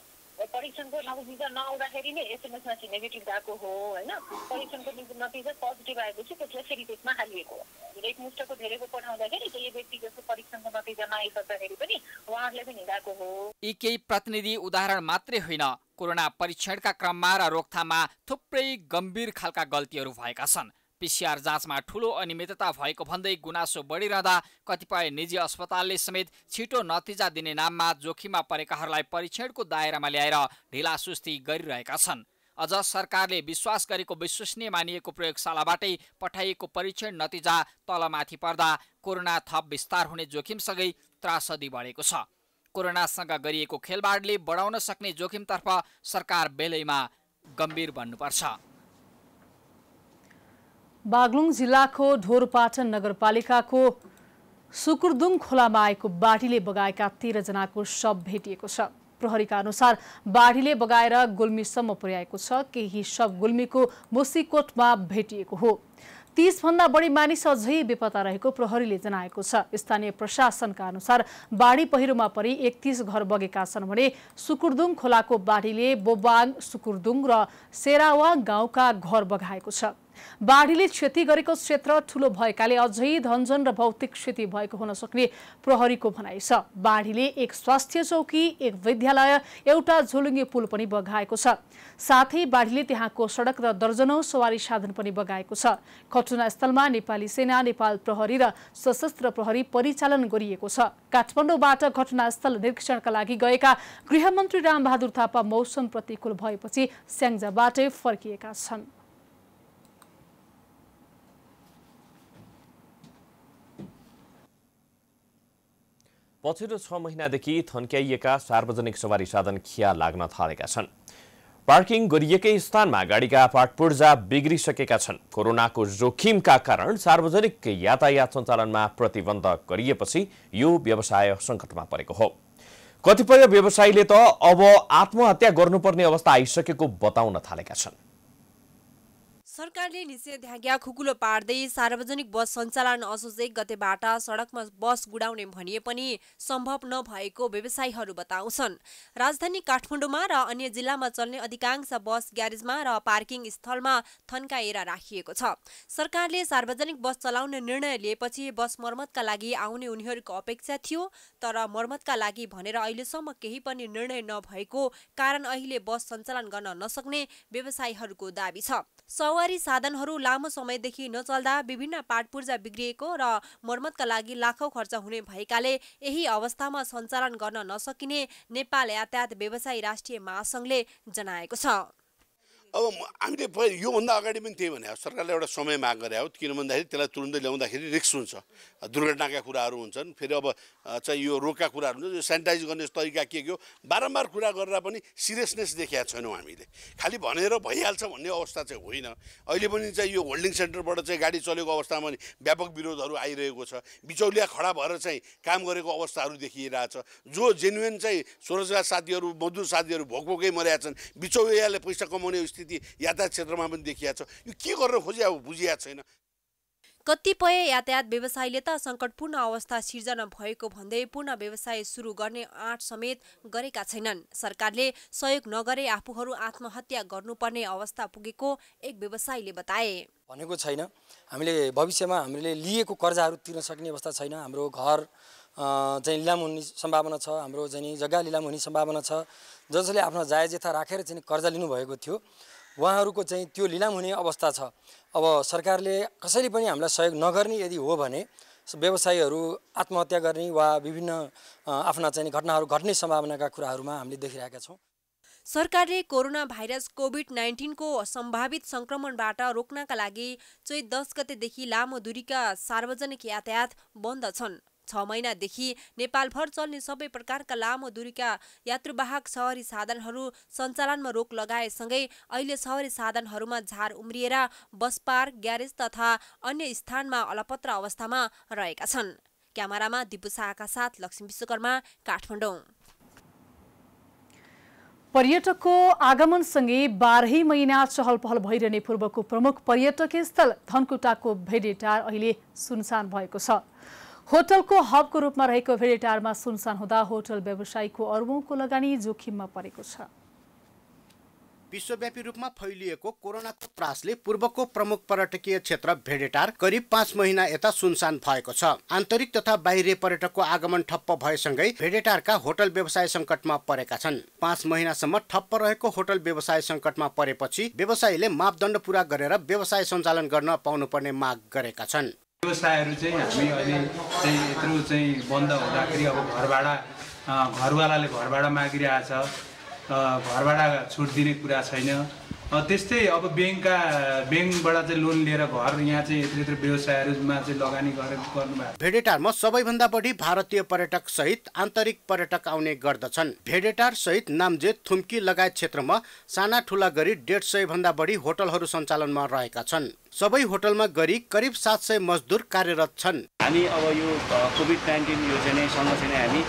परीक्षणको नतिजा नआउँदाखेरि नै एसएमएसमा चाहिँ नेगेटिभ भएको हो होइन परीक्षणको नतिजा पोजिटिभ आएपछि त्यसलाई फेरि त्यसमा हालिएको हो मुष्टको धेरैको पठाउँदाखेरि केही व्यक्ति जस्तो परीक्षणको नतिजा नआइसक्दाखेरि पनि उहाँहरूले पनि हिँडाएको हो यी केही प्रतिनिधि उदाहरण मात्रै होइन कोरोना परीक्षणका क्रममा र रोकथाममा थुप्रै गम्भीर खालका गल्तीहरू भएका छन् पिसिआर जाँचमा ठूलो अनियमितता भएको भन्दै गुनासो बढिरहँदा कतिपय निजी अस्पतालले समेत छिटो नतिजा दिने नाममा जोखिममा परेकाहरूलाई परीक्षणको दायरामा ल्याएर ढिलासुस्ती गरिरहेका छन् अझ सरकारले विश्वास गरेको विश्वसनीय मानिएको प्रयोगशालाबाटै पठाइएको परीक्षण नतिजा तलमाथि पर्दा कोरोना थप विस्तार हुने जोखिमसँगै त्रासदी बढेको छ कोरोनासँग गरिएको खेलबाडले बढाउन सक्ने जोखिमतर्फ सरकार बेलैमा गम्भीर बन्नुपर्छ बागलुङ जिल्लाको ढोरपाटन नगरपालिकाको सुकुरदुङ खोलामा आएको बाढीले बगाएका तेह्रजनाको शव भेटिएको छ प्रहरीका अनुसार बाढीले बगाएर गुल्मीसम्म पुर्याएको छ केही शव गुल्मीको मुसीकोटमा भेटिएको हो भन्दा बढी मानिस अझै बेपत्ता रहेको प्रहरीले जनाएको छ स्थानीय प्रशासनका अनुसार बाढी पहिरोमा परि एकतिस घर बगेका छन् भने सुकुरदुङ खोलाको बाढीले बोबाङ सुकुरदुङ र सेरावा गाउँका घर बगाएको छ बाढीले क्षति गरेको क्षेत्र ठूलो भएकाले अझै धनजन र भौतिक क्षति भएको हुन सक्ने प्रहरीको भनाइ छ बाढीले एक स्वास्थ्य चौकी एक विद्यालय एउटा झोलुङ्गे पुल पनि बगाएको छ साथै बाढीले त्यहाँको सडक र दर्जनौ सवारी साधन पनि बगाएको छ घटनास्थलमा नेपाली सेना नेपाल प्रहरी र सशस्त्र प्रहरी परिचालन गरिएको छ काठमाडौँबाट घटनास्थल निरीक्षणका लागि गएका गृहमन्त्री रामबहादुर थापा मौसम प्रतिकूल भएपछि स्याङ्जाबाटै फर्किएका छन् पछिल्लो छ महिनादेखि थन्क्याइएका सार्वजनिक सवारी साधन खिया लाग्न थालेका छन् पार्किङ गरिएकै स्थानमा गाडीका पाटपुर्जा बिग्रिसकेका छन् कोरोनाको जोखिमका कारण सार्वजनिक यातायात सञ्चालनमा प्रतिबन्ध गरिएपछि यो व्यवसाय सङ्कटमा परेको हो कतिपय व्यवसायीले त अब आत्महत्या गर्नुपर्ने अवस्था आइसकेको बताउन थालेका छन् सरकारले निषेधाज्ञा खुकुलो पार्दै सार्वजनिक बस सञ्चालन असोज एक गतेबाट सडकमा बस गुडाउने भनिए पनि सम्भव नभएको व्यवसायीहरू बताउँछन् राजधानी काठमाडौँमा र अन्य जिल्लामा चल्ने अधिकांश बस ग्यारेजमा र पार्किङ स्थलमा थन्काएर राखिएको छ सरकारले सार्वजनिक बस चलाउने निर्णय लिएपछि बस मर्मतका लागि आउने उनीहरूको अपेक्षा थियो तर मर्मतका लागि भनेर अहिलेसम्म केही पनि निर्णय नभएको कारण अहिले बस सञ्चालन गर्न नसक्ने व्यवसायीहरूको दावी छ सवारी सरकारी साधनहरू लामो समयदेखि नचल्दा विभिन्न पाठपूर्जा बिग्रिएको र मर्मतका लागि लाखौँ खर्च हुने भएकाले यही अवस्थामा सञ्चालन गर्न नसकिने नेपाल यातायात व्यवसायी राष्ट्रिय महासङ्घले जनाएको छ अब हामीले योभन्दा अगाडि पनि त्यही भने सरकारले एउटा समय माग गरे हो किन भन्दाखेरि त्यसलाई तुरुन्तै ल्याउँदाखेरि रिक्स हुन्छ दुर्घटनाका कुराहरू हुन्छन् फेरि अब चाहिँ यो रोगका कुराहरू हुन्छ यो सेनिटाइज गर्ने तरिका के के हो बारम्बार कुरा गरेर पनि सिरियसनेस देखाएको छैनौँ हामीले खालि भनेर भइहाल्छ भन्ने अवस्था चाहिँ होइन अहिले पनि चाहिँ यो होल्डिङ सेन्टरबाट चाहिँ गाडी चलेको अवस्थामा व्यापक विरोधहरू आइरहेको छ बिचौलिया खडा भएर चाहिँ काम गरेको अवस्थाहरू देखिरहेछ जो जेन्युन चाहिँ स्वरोजगार साथीहरू मजदुर साथीहरू भोक भोकै मर्या छन् बिचौलियाले पैसा कमाउने स्थिति परिस्थिति यातायात क्षेत्रमा पनि देखिया छ यो के गर्न खोजे अब बुझिया छैन कतिपय यातायात व्यवसायले त सङ्कटपूर्ण अवस्था सिर्जना भएको भन्दै पूर्ण व्यवसाय सुरु गर्ने आँट समेत गरेका छैनन् सरकारले सहयोग नगरे आफूहरू आत्महत्या गर्नुपर्ने अवस्था पुगेको एक व्यवसायीले बताए भनेको छैन हामीले भविष्यमा हामीले लिएको कर्जाहरू तिर्न सक्ने अवस्था छैन हाम्रो घर चाहिँ लिलाम हुने सम्भावना छ हाम्रो चाहिँ जग्गा लिलाम हुने सम्भावना छ जसले आफ्नो जायज यथा राखेर चाहिँ कर्जा लिनुभएको थियो उहाँहरूको चाहिँ त्यो लिलाम हुने अवस्था छ अब सरकारले कसैले पनि हामीलाई सहयोग नगर्ने यदि हो भने व्यवसायीहरू आत्महत्या गर्ने वा विभिन्न आफ्ना चाहिँ घटनाहरू घट्ने सम्भावनाका कुराहरूमा हामीले देखिरहेका छौँ सरकारले कोरोना भाइरस कोभिड नाइन्टिनको सम्भावित सङ्क्रमणबाट रोक्नका लागि चैत दस गतेदेखि लामो दूरीका सार्वजनिक यातायात बन्द छन् छ महिनादेखि नेपालभर चल्ने सबै प्रकारका लामो दूरीका यात्रुवाहक सहरी साधनहरू सञ्चालनमा रोक लगाएसँगै अहिले सहरी साधनहरूमा झार उम्रिएर बस पार्क ग्यारेज तथा अन्य स्थानमा अलपत्र अवस्थामा रहेका छन् क्यामेरामा दिपु शाहका साथ लक्ष्मी विश्वकर्मा काठमाडौँ पर्यटकको आगमनसँगै बाह्रै महिना चहल पहल भइरहने पूर्वको प्रमुख पर्यटकीय स्थल धनकुटाको भेडेटार अहिले सुनसान भएको छ होटलको हबको रूपमा रहेको भेडेटारमा सुनसान हुँदा होटल व्यवसायीको अर्बौंको लगानी जोखिममा परेको छ विश्वव्यापी रूपमा फैलिएको कोरोनाको त्रासले पूर्वको प्रमुख पर्यटकीय क्षेत्र भेडेटार करिब पाँच महिना यता सुनसान भएको छ आन्तरिक तथा बाहिरी पर्यटकको आगमन ठप्प भएसँगै भेडेटारका होटल व्यवसाय सङ्कटमा परेका छन् पाँच महिनासम्म ठप्प रहेको होटल व्यवसाय सङ्कटमा परेपछि व्यवसायीले मापदण्ड पूरा गरेर व्यवसाय सञ्चालन गर्न पाउनुपर्ने माग गरेका छन् व्यवसायहरू चाहिँ हामी अहिले चाहिँ यत्रो चाहिँ बन्द हुँदाखेरि अब भाडा घरवालाले घरबाट मागिरहेछ घरबाट छुट दिने कुरा छैन त्यस्तै अब ब्याङ्कका ब्याङ्कबाट चाहिँ लोन लिएर घर यहाँ चाहिँ यत्रो यत्रो व्यवसायहरूमा चाहिँ लगानी गरेर गर्नुभएको भेडेटारमा सबैभन्दा बढी भारतीय पर्यटक सहित आन्तरिक पर्यटक आउने गर्दछन् भेडेटार सहित नाम्जे थुम्की लगायत क्षेत्रमा साना ठुला गरी डेढ सय भन्दा बढी होटलहरू सञ्चालनमा रहेका छन् सबै होटलमा गरी करिब सात सय मजदुर कार्यरत छन् हामी अब यो कोभिड नाइन्टिन यो चाहिँ नै हामी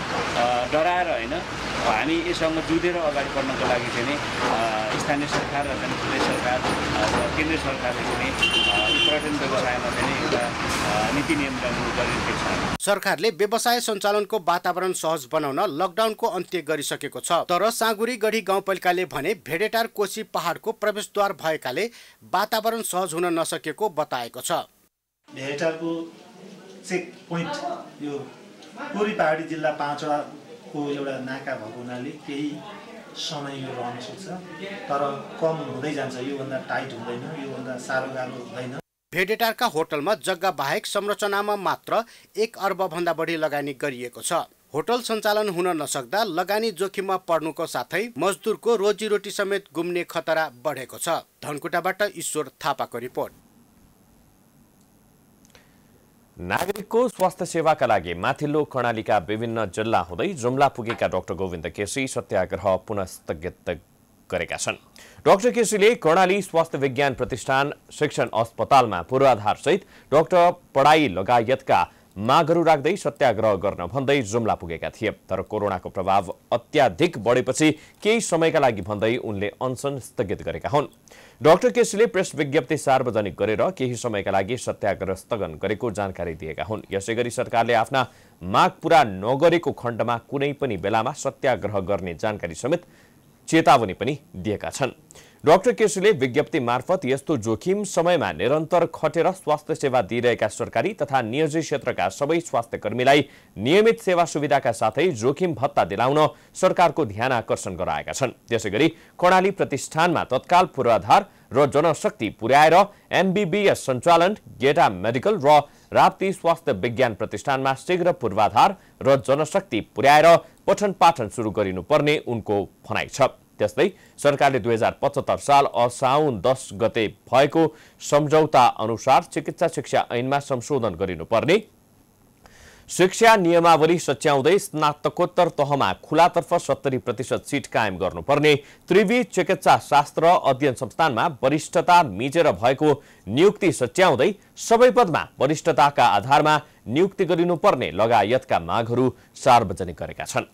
डराएर होइन हामी यससँग जुधेर अगाडि बढ्नको लागि चाहिँ नि स्थानीय सरकार र चाहिँ प्रदेश सरकार केन्द्र सरकारले चाहिँ पर्यटन व्यवसायमा चाहिँ एउटा नीति नियम लागू गरिरहेको छ सरकारले व्यवसाय सञ्चालनको वातावरण सहज बनाउन लकडाउनको अन्त्य गरिसकेको छ तर साँगुरी गढी गाउँपालिकाले भने भेडेटार कोशी पहाडको प्रवेशद्वार भएकाले वातावरण सहज हुन नसकेको बताएको छ भेडेटारको चेक पोइन्ट यो पुरी पहाडी जिल्ला पाँचवटा को एउटा नाका भएको हुनाले केही समय यो रहन सक्छ तर कम हुँदै जान्छ योभन्दा टाइट हुँदैन योभन्दा साह्रो गाह्रो हुँदैन भेडेटारका होटलमा जग्गा बाहेक संरचनामा मात्र एक अर्बभन्दा बढी लगानी गरिएको छ होटल सञ्चालन हुन नसक्दा लगानी जोखिममा पर्नुको साथै मजदुरको रोजीरोटी समेत गुम्ने खतरा बढेको छ धनकुटाबाट ईश्वर थापाको रिपोर्ट नागरिकको स्वास्थ्य सेवाका लागि माथिल्लो कर्णालीका विभिन्न जिल्ला हुँदै जुम्ला पुगेका डाक्टर गोविन्द केसी सत्याग्रह पुनस्थगित गरेका छन् डाक्टर केसीले कर्णाली स्वास्थ्य विज्ञान प्रतिष्ठान शिक्षण अस्पतालमा पूर्वाधारसहित डाक्टर पढाइ लगायतका मागहरू राख्दै सत्याग्रह गर्न भन्दै जुम्ला पुगेका थिए तर कोरोनाको प्रभाव अत्याधिक बढेपछि केही समयका लागि भन्दै उनले अनसन स्थगित गरेका हुन् डाक्टर केसीले प्रेस विज्ञप्ति सार्वजनिक गरेर केही समयका लागि सत्याग्रह स्थगन गरेको जानकारी दिएका हुन् यसै गरी सरकारले आफ्ना माग पूरा नगरेको खण्डमा कुनै पनि बेलामा सत्याग्रह गर्ने जानकारी समेत चेतावनी पनि दिएका छन् डाक्टर केसीले विज्ञप्ति मार्फत यस्तो जोखिम समयमा निरन्तर खटेर स्वास्थ्य सेवा दिइरहेका सरकारी तथा नियोजित क्षेत्रका सबै स्वास्थ्य कर्मीलाई नियमित सेवा सुविधाका साथै जोखिम भत्ता दिलाउन सरकारको ध्यान आकर्षण गराएका छन् त्यसैगरी कर्णाली प्रतिष्ठानमा तत्काल पूर्वाधार र जनशक्ति पुर्याएर एमबीबीएस सञ्चालन गेटा मेडिकल र राप्ती स्वास्थ्य विज्ञान प्रतिष्ठानमा शीघ्र पूर्वाधार र जनशक्ति पुर्याएर पठन पाठन सुरु गरिनुपर्ने उनको भनाइ छ त्यस्तै सरकारले दुई हजार पचहत्तर साल असाउन दस गते भएको सम्झौता अनुसार चिकित्सा शिक्षा ऐनमा संशोधन गरिनुपर्ने शिक्षा नियमावली सच्याउँदै स्नातकोत्तर तहमा खुलातर्फ सत्तरी प्रतिशत सिट कायम गर्नुपर्ने त्रिवी चिकित्सा शास्त्र अध्ययन संस्थानमा वरिष्ठता मिचेर भएको नियुक्ति सच्याउँदै सबै पदमा वरिष्ठताका आधारमा नियुक्ति गरिनुपर्ने लगायतका मागहरू सार्वजनिक गरेका छन्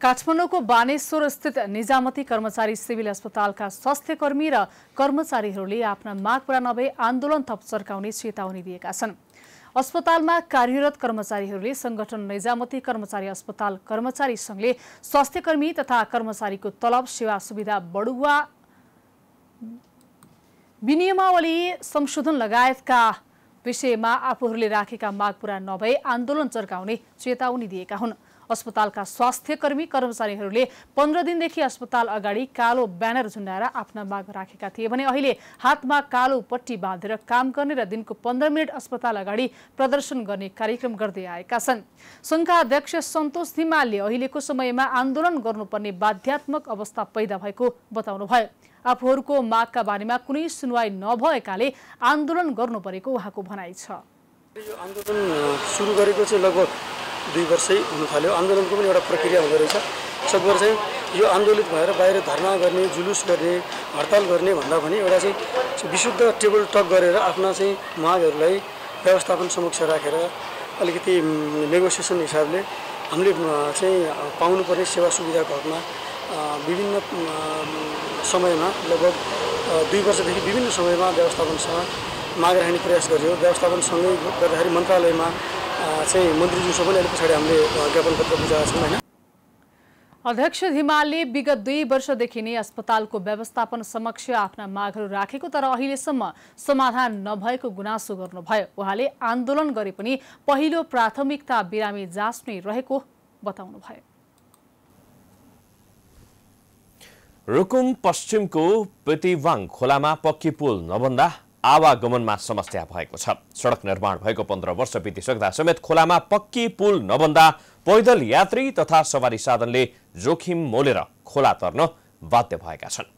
काठमाडौँको बानेश्वर स्थित निजामती कर्मचारी सिभिल अस्पतालका स्वास्थ्यकर्मी र कर्मचारीहरूले आफ्ना माग पूरा नभई आन्दोलन थप चर्काउने चेतावनी दिएका छन् अस्पतालमा कार्यरत कर्मचारीहरूले संगठन निजामती कर्मचारी अस्पताल कर्मचारी सङ्घले स्वास्थ्यकर्मी तथा कर्मचारीको तलब सेवा सुविधा बढुवा विनियमावली संशोधन लगायतका विषयमा आफूहरूले राखेका माग पूरा नभई आन्दोलन चर्काउने चेतावनी दिएका हुन् अस्पतालका स्वास्थ्य कर्मी कर्मचारीहरूले पन्ध्र दिनदेखि अस्पताल अगाडि कालो ब्यानर झुन्डाएर आफ्ना माग राखेका थिए भने अहिले हातमा कालो पट्टी बाँधेर काम गर्ने र दिनको पन्ध्र मिनट अस्पताल अगाडि प्रदर्शन गर्ने कार्यक्रम गर्दै आएका छन् संघका अध्यक्ष सन्तोष धिमालले अहिलेको समयमा आन्दोलन गर्नुपर्ने बाध्यात्मक अवस्था पैदा भएको बताउनुभयो आफूहरूको मागका बारेमा कुनै सुनवाई नभएकाले आन्दोलन गर्नु परेको उहाँको भनाइ छ यो आन्दोलन सुरु गरेको चाहिँ लगभग दुई वर्षै हुन थाल्यो आन्दोलनको पनि एउटा प्रक्रिया हुँदो रहेछ सकभर चाहिँ यो आन्दोलित भएर बाहिर धर्ना गर्ने जुलुस गर्ने हडताल गर्ने भन्दा पनि एउटा चाहिँ विशुद्ध टेबल टक गरेर आफ्ना चाहिँ मागहरूलाई व्यवस्थापन समक्ष राखेर अलिकति नेगोसिएसन हिसाबले हामीले चाहिँ पाउनुपर्ने सेवा सुविधाको हकमा विभिन्न समयमा लगभग दुई वर्षदेखि विभिन्न समयमा व्यवस्थापनसँग माग राख्ने प्रयास गरियो व्यवस्थापनसँगै गर्दाखेरि मन्त्रालयमा चाहिँ मन्त्रीज्यू सबैले अलिक पछाडि हामीले ज्ञापन पत्र बुझाएका छौँ होइन अध्यक्ष धिमालले विगत दुई वर्षदेखि नै अस्पतालको व्यवस्थापन समक्ष आफ्ना मागहरू राखेको तर अहिलेसम्म समाधान नभएको गुनासो गर्नुभयो उहाँले आन्दोलन गरे पनि पहिलो प्राथमिकता बिरामी जाँच नै रहेको बताउनुभयो रुकुम पश्चिमको पेटिवाङ खोलामा पक्की पुल नभन्दा आवागमनमा समस्या भएको छ सडक निर्माण भएको पन्ध्र वर्ष बितिसक्दा समेत खोलामा पक्की पुल नबन्दा पैदल यात्री तथा सवारी साधनले जोखिम मोलेर खोला तर्न बाध्य भएका छन्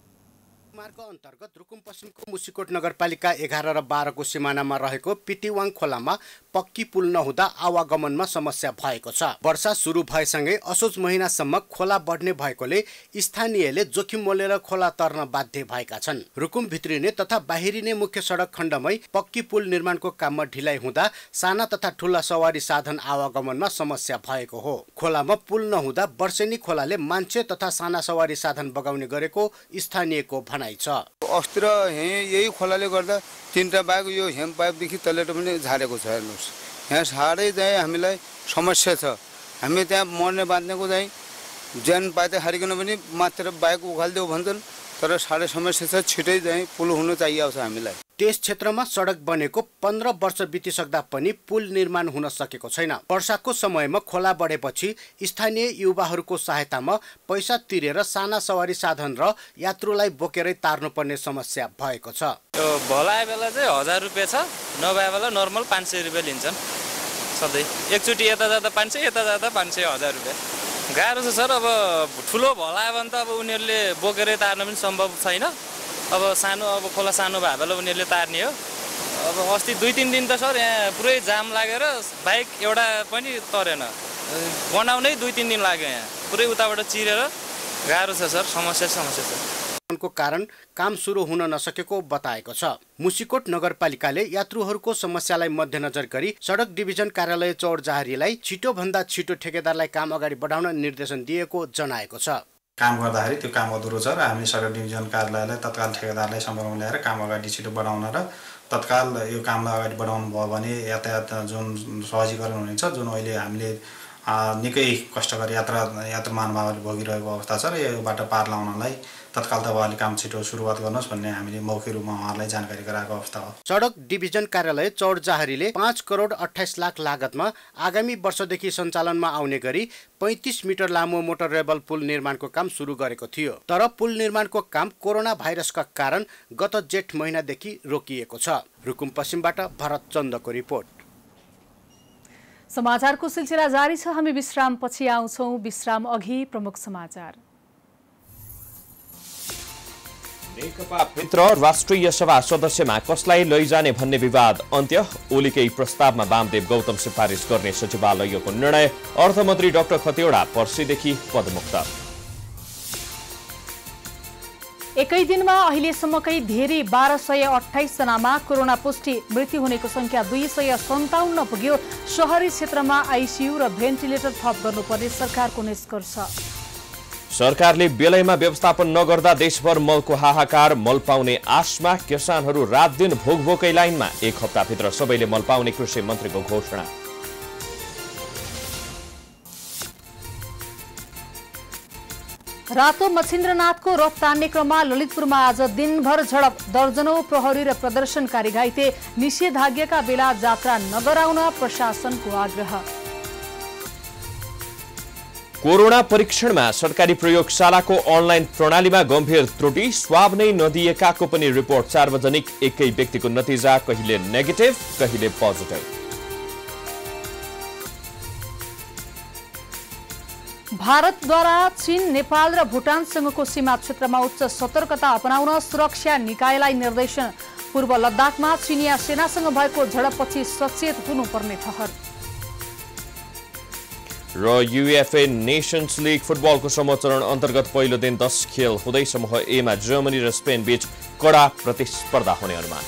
मार्ग अन्तर्गत रुकुम पश्चिमको मुसिकोट नगरपालिका एघार र बाह्रको सिमानामा रहेको पिटिवाङ खोलामा पक्की पुल नहुँदा आवागमनमा समस्या भएको छ वर्षा सुरु भएसँगै असोज महिनासम्म खोला बढ्ने भएकोले स्थानीयले जोखिम मोलेर खोला तर्न बाध्य भएका छन् रुकुम भित्रिने तथा बाहिरिने मुख्य सडक खण्डमै पक्की पुल निर्माणको काममा ढिलाइ हुँदा साना तथा ठुला सवारी साधन आवागमनमा समस्या भएको हो खोलामा पुल नहुँदा वर्षेनी खोलाले मान्छे तथा साना सवारी साधन बगाउने गरेको स्थानीयको भनाइ छ अस्तिर यही खोलाले गर्दा तिनवटा बाघ यो हेम्प पाइपदेखि तलेर पनि झारेको छ हेर्नुहोस् यहाँ साह्रै चाहिँ हामीलाई समस्या छ हामी त्यहाँ मर्ने बाँच्नेको चाहिँ ज्यान पाए हारिकन पनि मात्र बाहेक उघालिदेऊ भन्छन् तर साढे समस्या छिटै चाहिँ पुल हुनु चाहिएको छ हामीलाई त्यस क्षेत्रमा सडक बनेको पन्ध्र वर्ष बितिसक्दा पनि पुल निर्माण हुन सकेको छैन वर्षाको समयमा खोला बढेपछि स्थानीय युवाहरूको सहायतामा पैसा तिरेर साना सवारी साधन र यात्रुलाई बोकेरै तार्नुपर्ने समस्या भएको छ भलाए बेला चाहिँ हजार रुपियाँ छ नभए बेला नर्मल पाँच सय रुपियाँ लिन्छन् सधैँ एकचोटि यता जाँदा पाँच सय यता जाँदा पाँच सय हजार रुपियाँ गाह्रो छ सर अब ठुलो भलायो भने त अब उनीहरूले बोकेरै तार्नु पनि सम्भव छैन अब सानो अब खोला सानो भए बेला उनीहरूले तार्ने हो अब अस्ति दुई तिन दिन त सर यहाँ पुरै जाम लागेर बाइक एउटा पनि तरेन बनाउनै दुई तिन दिन लाग्यो यहाँ पुरै उताबाट चिरेर गाह्रो छ सर समस्या समस्या छ को कारण काम सुरु हुन नसकेको बताएको छ मुसिकोट नगरपालिकाले यात्रुहरूको समस्यालाई मध्यनजर गरी सडक डिभिजन कार्यालय चौर जहारीलाई भन्दा छिटो ठेकेदारलाई काम अगाडि बढाउन निर्देशन दिएको जनाएको छ काम गर्दाखेरि त्यो काम अधुरो छ र हामी सडक डिभिजन कार्यालयलाई तत्काल ठेकेदारलाई सम्पर्क ल्याएर काम अगाडि छिटो बढाउन र तत्काल यो कामलाई अगाडि बढाउनु भयो भने यातायात जुन सहजीकरण हुनेछ जुन अहिले हामीले निकै कष्टकर यात्रा यात्रा महानुभावहरूले भोगिरहेको अवस्था छ र यो बाटो पार लाउनलाई तत्काल तपाईँहरूले काम छिटो सुरुवात गर्नुहोस् भन्ने हामीले मौखिक रूपमा उहाँहरूलाई जानकारी गराएको अवस्था हो सडक डिभिजन कार्यालय चौर पाँच करोड अठाइस लाख लागतमा आगामी वर्षदेखि सञ्चालनमा आउने गरी पैँतिस मिटर लामो मोटर रेबल पुल निर्माणको काम सुरु गरेको थियो तर पुल निर्माणको काम कोरोना भाइरसका कारण गत जेठ महिनादेखि रोकिएको छ रुकुम पश्चिमबाट भरत चन्दको रिपोर्ट समाचारको सिलसिला जारी छ हामी विश्रामपछि आउँछौँ विश्राम अघि प्रमुख समाचार भित्र राष्ट्रिय सभा सदस्यमा कसलाई लैजाने भन्ने विवाद अन्त्य ओलीकै प्रस्तावमा वामदेव गौतम सिफारिस गर्ने सचिवालयको निर्णय अर्थमन्त्री डाक्टर खतिवड़ा पर्सीदेखि पदमुक्त एकै दिनमा अहिलेसम्मकै धेरै बाह्र सय अठाइसजनामा कोरोना पुष्टि मृत्यु हुनेको संख्या दुई सय सन्ताउन्न पुग्यो शहरी क्षेत्रमा आइसियू र भेन्टिलेटर थप गर्नुपर्ने सरकारको निष्कर्ष सरकारले बेलैमा व्यवस्थापन नगर्दा देशभर मलको हाहाकार मल पाउने आशमा किसानहरू रात दिन भोक भोकै लाइनमा एक हप्ताभित्र सबैले मल पाउने कृषि मन्त्रीको घोषणा रातो मच्छिन्द्रनाथको रथ तान्ने क्रममा ललितपुरमा आज दिनभर झडप दर्जनौ प्रहरी र प्रदर्शनकारी घाइते निषेधाज्ञाका बेला जात्रा नगराउन प्रशासनको आग्रह कोरोना परीक्षणमा सरकारी प्रयोगशालाको अनलाइन प्रणालीमा गम्भीर त्रुटि स्वाब नै नदिएकाको पनि रिपोर्ट सार्वजनिक एकै व्यक्तिको नतिजा कहिले नेगेटिभ कहिले पोजिटिभ भारतद्वारा चीन नेपाल र भुटानसँगको सीमा क्षेत्रमा उच्च सतर्कता अपनाउन सुरक्षा निकायलाई निर्देशन पूर्व लद्दाखमा चिनिया सेनासँग भएको झडपपछि सचेत हुनुपर्ने ठहर र युएफए नेसन्स लिग फुटबलको समचरण अन्तर्गत पहिलो दिन दस खेल हुँदै समूह एमा जर्मनी र स्पेन बीच कडा प्रतिस्पर्धा हुने अनुमान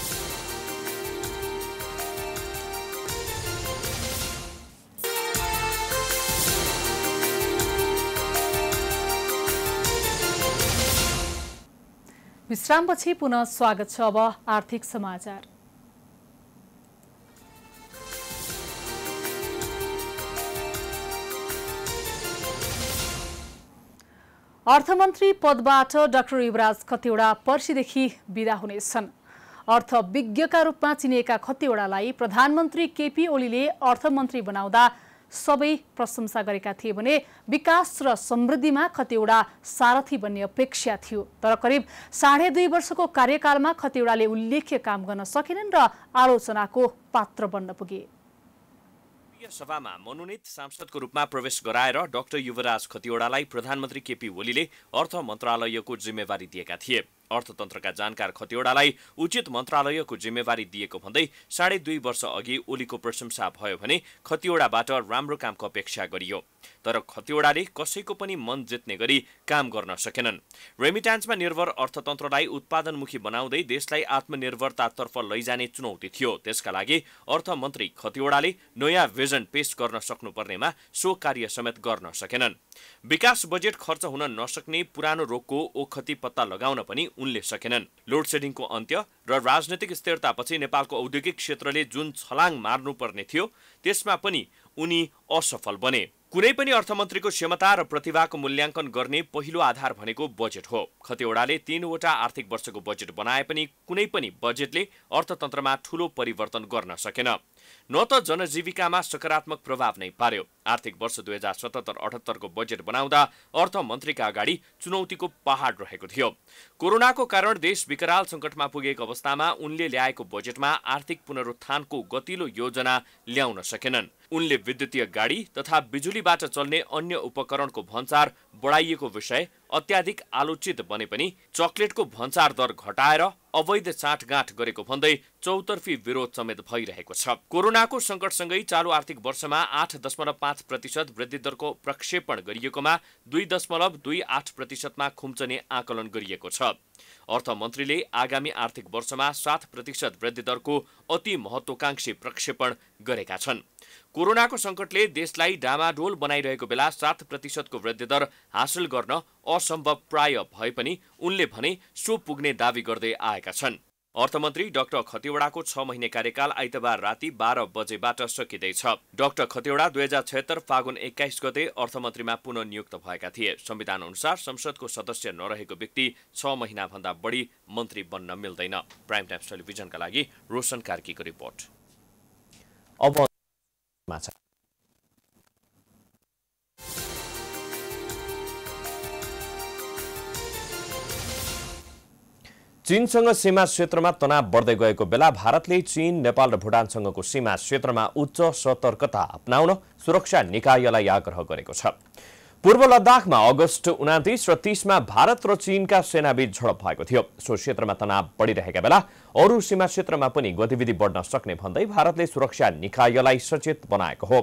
विश्रामपछि पुनः स्वागत छ अब आर्थिक समाचार अर्थमन्त्री पदबाट डाक्टर युवराज खतिवडा पर्सिदेखि विदा हुनेछन् अर्थविज्ञका रूपमा चिनिएका खतिवडालाई प्रधानमन्त्री केपी ओलीले अर्थमन्त्री बनाउँदा सबै प्रशंसा गरेका थिए भने विकास र समृद्धिमा खतिवडा सारथी बन्ने अपेक्षा थियो तर करिब साढे दुई वर्षको कार्यकालमा खतिवडाले उल्लेख्य काम गर्न सकेनन् र आलोचनाको पात्र बन्न पुगे संघीय सभामा मनोनित सांसदको रूपमा प्रवेश गराएर डाक्टर युवराज खतिवड़ालाई प्रधानमन्त्री केपी ओलीले अर्थ मन्त्रालयको जिम्मेवारी दिएका थिए अर्थतन्त्रका जानकार खतिवड़ालाई उचित मन्त्रालयको जिम्मेवारी दिएको भन्दै साढे दुई वर्ष अघि ओलीको प्रशंसा भयो भने खतिवड़ाबाट राम्रो कामको अपेक्षा गरियो तर खतिवडाले कसैको पनि मन जित्ने गरी काम गर्न सकेनन् रेमिट्यान्समा निर्भर अर्थतन्त्रलाई उत्पादनमुखी बनाउँदै देशलाई आत्मनिर्भरतातर्फ लैजाने चुनौती थियो त्यसका लागि अर्थमन्त्री खतिवडाले नयाँ भिजन पेश गर्न सक्नुपर्नेमा सो कार्य समेत गर्न सकेनन् विकास बजेट खर्च हुन नसक्ने पुरानो रोगको ओखति पत्ता लगाउन पनि उनले सकेनन् लोडसेडिङको अन्त्य र राजनैतिक स्थिरतापछि नेपालको औद्योगिक क्षेत्रले जुन छलाङ मार्नुपर्ने थियो त्यसमा पनि उनी असफल बने कुनै पनि अर्थमन्त्रीको क्षमता र प्रतिभाको मूल्याङ्कन गर्ने पहिलो आधार भनेको बजेट हो खतिवडाले तीनवटा आर्थिक वर्षको बजेट बनाए पनि कुनै पनि बजेटले अर्थतन्त्रमा ठूलो परिवर्तन गर्न सकेन न त जनजीविकामा सकारात्मक प्रभाव नै पार्यो आर्थिक वर्ष दुई हजार सतहत्तर अठहत्तरको बजेट बनाउँदा अर्थमन्त्रीका अगाडि चुनौतीको पहाड रहेको थियो कोरोनाको कारण देश विकराल सङ्कटमा पुगेको अवस्थामा उनले ल्याएको बजेटमा आर्थिक पुनरुत्थानको गतिलो योजना ल्याउन सकेनन् उनले विद्युतीय गाडी तथा बिजुलीबाट चल्ने अन्य उपकरणको भन्सार बढाइएको विषय अत्याधिक आलोचित बने पनि चकलेटको भन्सार दर घटाएर अवैध चाँठगाँठ गरेको भन्दै चौतर्फी विरोध समेत भइरहेको छ कोरोनाको सङ्कटसँगै चालु आर्थिक वर्षमा आठ दशमलव पाँच प्रतिशत वृद्धि दरको प्रक्षेपण गरिएकोमा दुई दशमलव दुई आठ प्रतिशतमा खुम्चने आकलन गरिएको छ अर्थमन्त्रीले आगामी आर्थिक वर्षमा सात प्रतिशत वृद्धि दरको अति महत्वाकांक्षी प्रक्षेपण गरेका छन् कोरोनाको सङ्कटले देशलाई डामाडोल बनाइरहेको बेला सात प्रतिशतको वृद्धि दर हासिल गर्न असम्भव प्राय भए पनि उनले भने सो पुग्ने दावी गर्दै आएका छन् अर्थमन्त्री डाक्टर खतिवड़ाको छ महिने कार्यकाल आइतबार राति बाह्र बजेबाट सकिँदैछ डाक्टर खतिवड़ा दुई हजार छत्तर फागुन एक्काइस गते अर्थमन्त्रीमा पुनः नियुक्त भएका थिए संविधान अनुसार संसदको सदस्य नरहेको व्यक्ति छ महिनाभन्दा बढी मन्त्री बन्न मिल्दैन प्राइम टाइम्स टेलिभिजनका लागि रोशन कार्कीको रिपोर्ट अब चीनसँग सीमा क्षेत्रमा तनाव बढ्दै गएको बेला भारतले चीन नेपाल र भुटानसँगको सीमा क्षेत्रमा उच्च सतर्कता अप्नाउन सुरक्षा निकायलाई आग्रह गरेको छ पूर्व लद्दाखमा अगस्त उनातिस र तीसमा भारत र चीनका सेनाबीच झडप भएको थियो सो क्षेत्रमा तनाव बढिरहेका बेला अरू सीमा क्षेत्रमा पनि गतिविधि बढ्न सक्ने भन्दै भारतले सुरक्षा निकायलाई सचेत बनाएको हो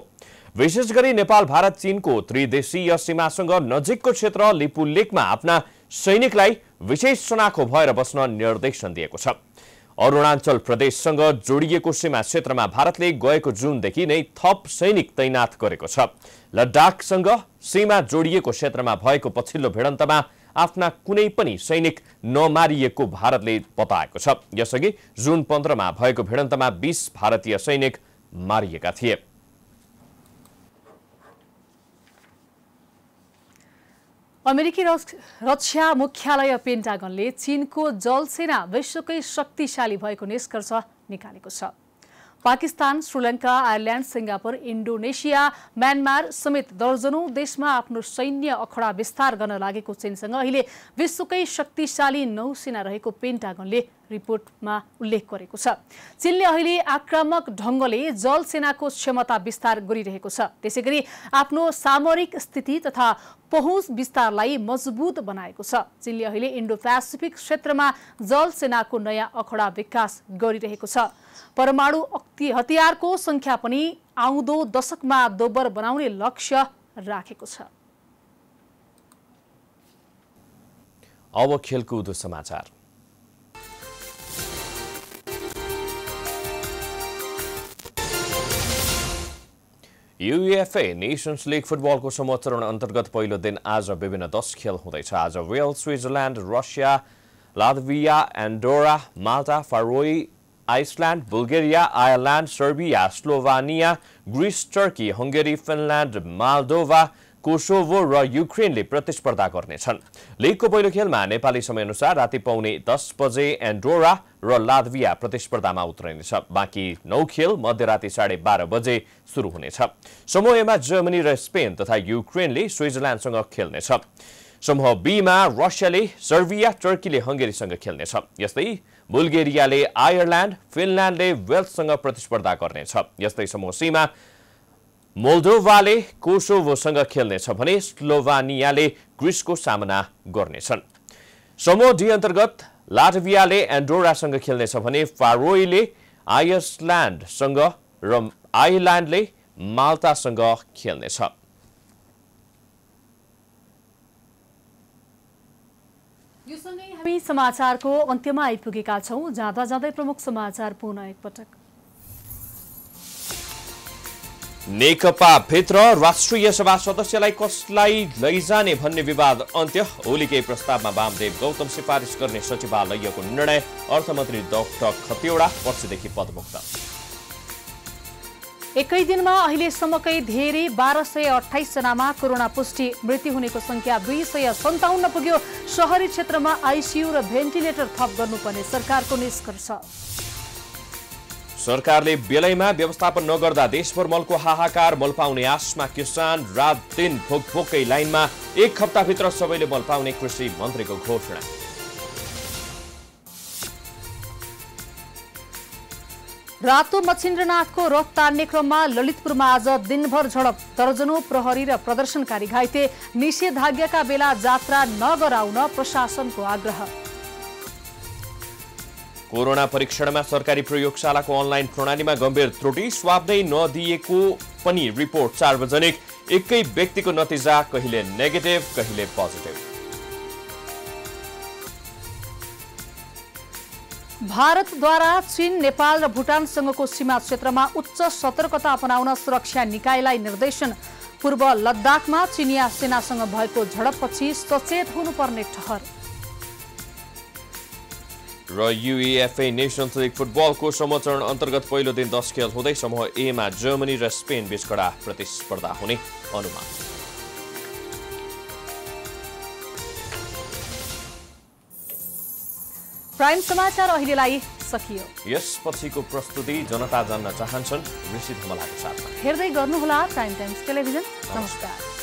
विशेष गरी नेपाल भारत चीनको त्रिदेशीय सीमासँग नजिकको क्षेत्र लिपुलेकमा आफ्ना सैनिकलाई विशेष सनाको भएर बस्न निर्देशन दिएको छ अरुणाञ्चल प्रदेशसँग जोडिएको सीमा क्षेत्रमा भारतले गएको जुनदेखि नै थप सैनिक तैनाथ गरेको छ लद्दाखसँग सीमा जोडिएको क्षेत्रमा भएको पछिल्लो भिडन्तमा आफ्ना कुनै पनि सैनिक नमारिएको भारतले बताएको छ यसअघि जुन पन्ध्रमा भएको भिडन्तमा बिस भारतीय सैनिक मारिएका थिए अमेरिकी रक्षा मुख्यालय पेन्टागनले चीनको जलसेना विश्वकै शक्तिशाली भएको निष्कर्ष निकालेको छ Pakistan Sri Lanka Ireland Singapore Indonesia Myanmar समेत दर्जनौं देशमा आफ्नो सैन्य अखडा विस्तार गर्न लागेको चीनसँग अहिले विश्वकै शक्तिशाली नौसेना रहेको पेन्टागनले रिपोर्टमा उल्लेख गरेको छ चीनले अहिले आक्रामक ढङ्गले जलसेनाको क्षमता विस्तार गरिरहेको छ त्यसै गरी आफ्नो सामरिक स्थिति तथा पहुँच विस्तारलाई मजबुत बनाएको छ चीनले अहिले इन्डो पेसिफिक क्षेत्रमा जलसेनाको नयाँ अखडा विकास गरिरहेको छ परमाणु हतियारको सङ्ख्या पनि आउँदो दशकमा दोब्बर बनाउने लक्ष्य राखेको छ अब खेलकुद समाचार युएफए नेसन्स लिग फुटबलको समचरण अन्तर्गत पहिलो दिन आज विभिन्न दस खेल हुँदैछ आज Wales Switzerland Russia Latvia Andorra Malta Faroe Iceland Bulgaria Ireland Serbia Slovenia Greece Turkey Hungary Finland Moldova Kosovo र युक्रेनले प्रतिस्पर्धा गर्नेछन् लिगको पहिलो खेलमा नेपाली समयअनुसार राति पाउने दस बजे एन्डोरा र लादविया प्रतिस्पर्धामा उत्रिनेछ बाँकी नौ खेल मध्यराति साढे बाह्र बजे सुरु हुनेछ समूहमा जर्मनी र स्पेन तथा युक्रेनले स्विजरल्याण्डसँग खेल्नेछ समूह बीमा रसियाले सर्बिया टर्कीले हङ्गेरीसँग खेल्नेछ यस्तै बुल्गेरियाले आयरल्यान्ड फिनल्याण्डले वेल्ससँग प्रतिस्पर्धा गर्नेछ यस्तै समूह सीमा मोल्डोभाले कोसोभोसँग खेल्नेछ भने स्लोभानियाले ग्रिसको सामना गर्नेछन् समूह डी अन्तर्गत लाटभियाले एन्डोरासँग खेल्नेछ भने फारोइले आयसल्यान्डसँग र आयरल्यान्डले माल्टासँग खेल्नेछ हामी समाचारको अन्त्यमा आइपुगेका छौँ जाँदा जाँदै प्रमुख समाचार पुनः एकपटक नेकपा भित्र राष्ट्रिय सभा सदस्यलाई कसलाई लैजाने भन्ने विवाद अन्त्य ओलीकै प्रस्तावमा वामदेव गौतम सिफारिस गर्ने सचिवालयको निर्णय अर्थमन्त्री डाक्टर खतिवड़ा पर्सिदेखि पदमुक्त एकै दिनमा अहिलेसम्मकै धेरै बाह्र सय अठाइसजनामा कोरोना पुष्टि मृत्यु हुनेको संख्या दुई सय सन्ताउन्न पुग्यो सहरी क्षेत्रमा आइसियू र भेन्टिलेटर थप गर्नुपर्ने सरकारको निष्कर्ष सरकारले बेलैमा व्यवस्थापन नगर्दा देशभर मलको हाहाकार मल पाउने आशमा किसान रात दिन भोक भोकै लाइनमा एक हप्ताभित्र सबैले मल पाउने कृषि मन्त्रीको घोषणा रातो मच्छिन्द्रनाथको रथ तान्ने क्रममा ललितपुरमा आज दिनभर झडप दर्जनौ प्रहरी र प्रदर्शनकारी घाइते निषेधाज्ञाका बेला जात्रा नगराउन प्रशासनको आग्रह कोरोना परीक्षणमा सरकारी प्रयोगशालाको अनलाइन प्रणालीमा गम्भीर त्रुटि नै नदिएको पनि रिपोर्ट सार्वजनिक एकै व्यक्तिको नतिजा कहिले नेगेटिभ कहिले पोजिटिभ भारतद्वारा चीन नेपाल र भुटानसँगको सीमा क्षेत्रमा उच्च सतर्कता अपनाउन सुरक्षा निकायलाई निर्देशन पूर्व लद्दाखमा चिनिया सेनासँग भएको झडपपछि सचेत हुनुपर्ने ठहर र युएफए नेसन्स लिग फुटबलको समचरण अन्तर्गत पहिलो दिन दस खेल हुँदै समूह एमा जर्मनी र स्पेन बीच कडा प्रतिस्पर्धा हुने अनुमान प्राइम समाचार अहिलेलाई सकियो पछिको प्रस्तुति जनता जान्न चाहन्छन् ऋषि धमलाको साथमा हेर्दै गर्नुहोला प्राइम टाइम्स टेलिभिजन नमस्कार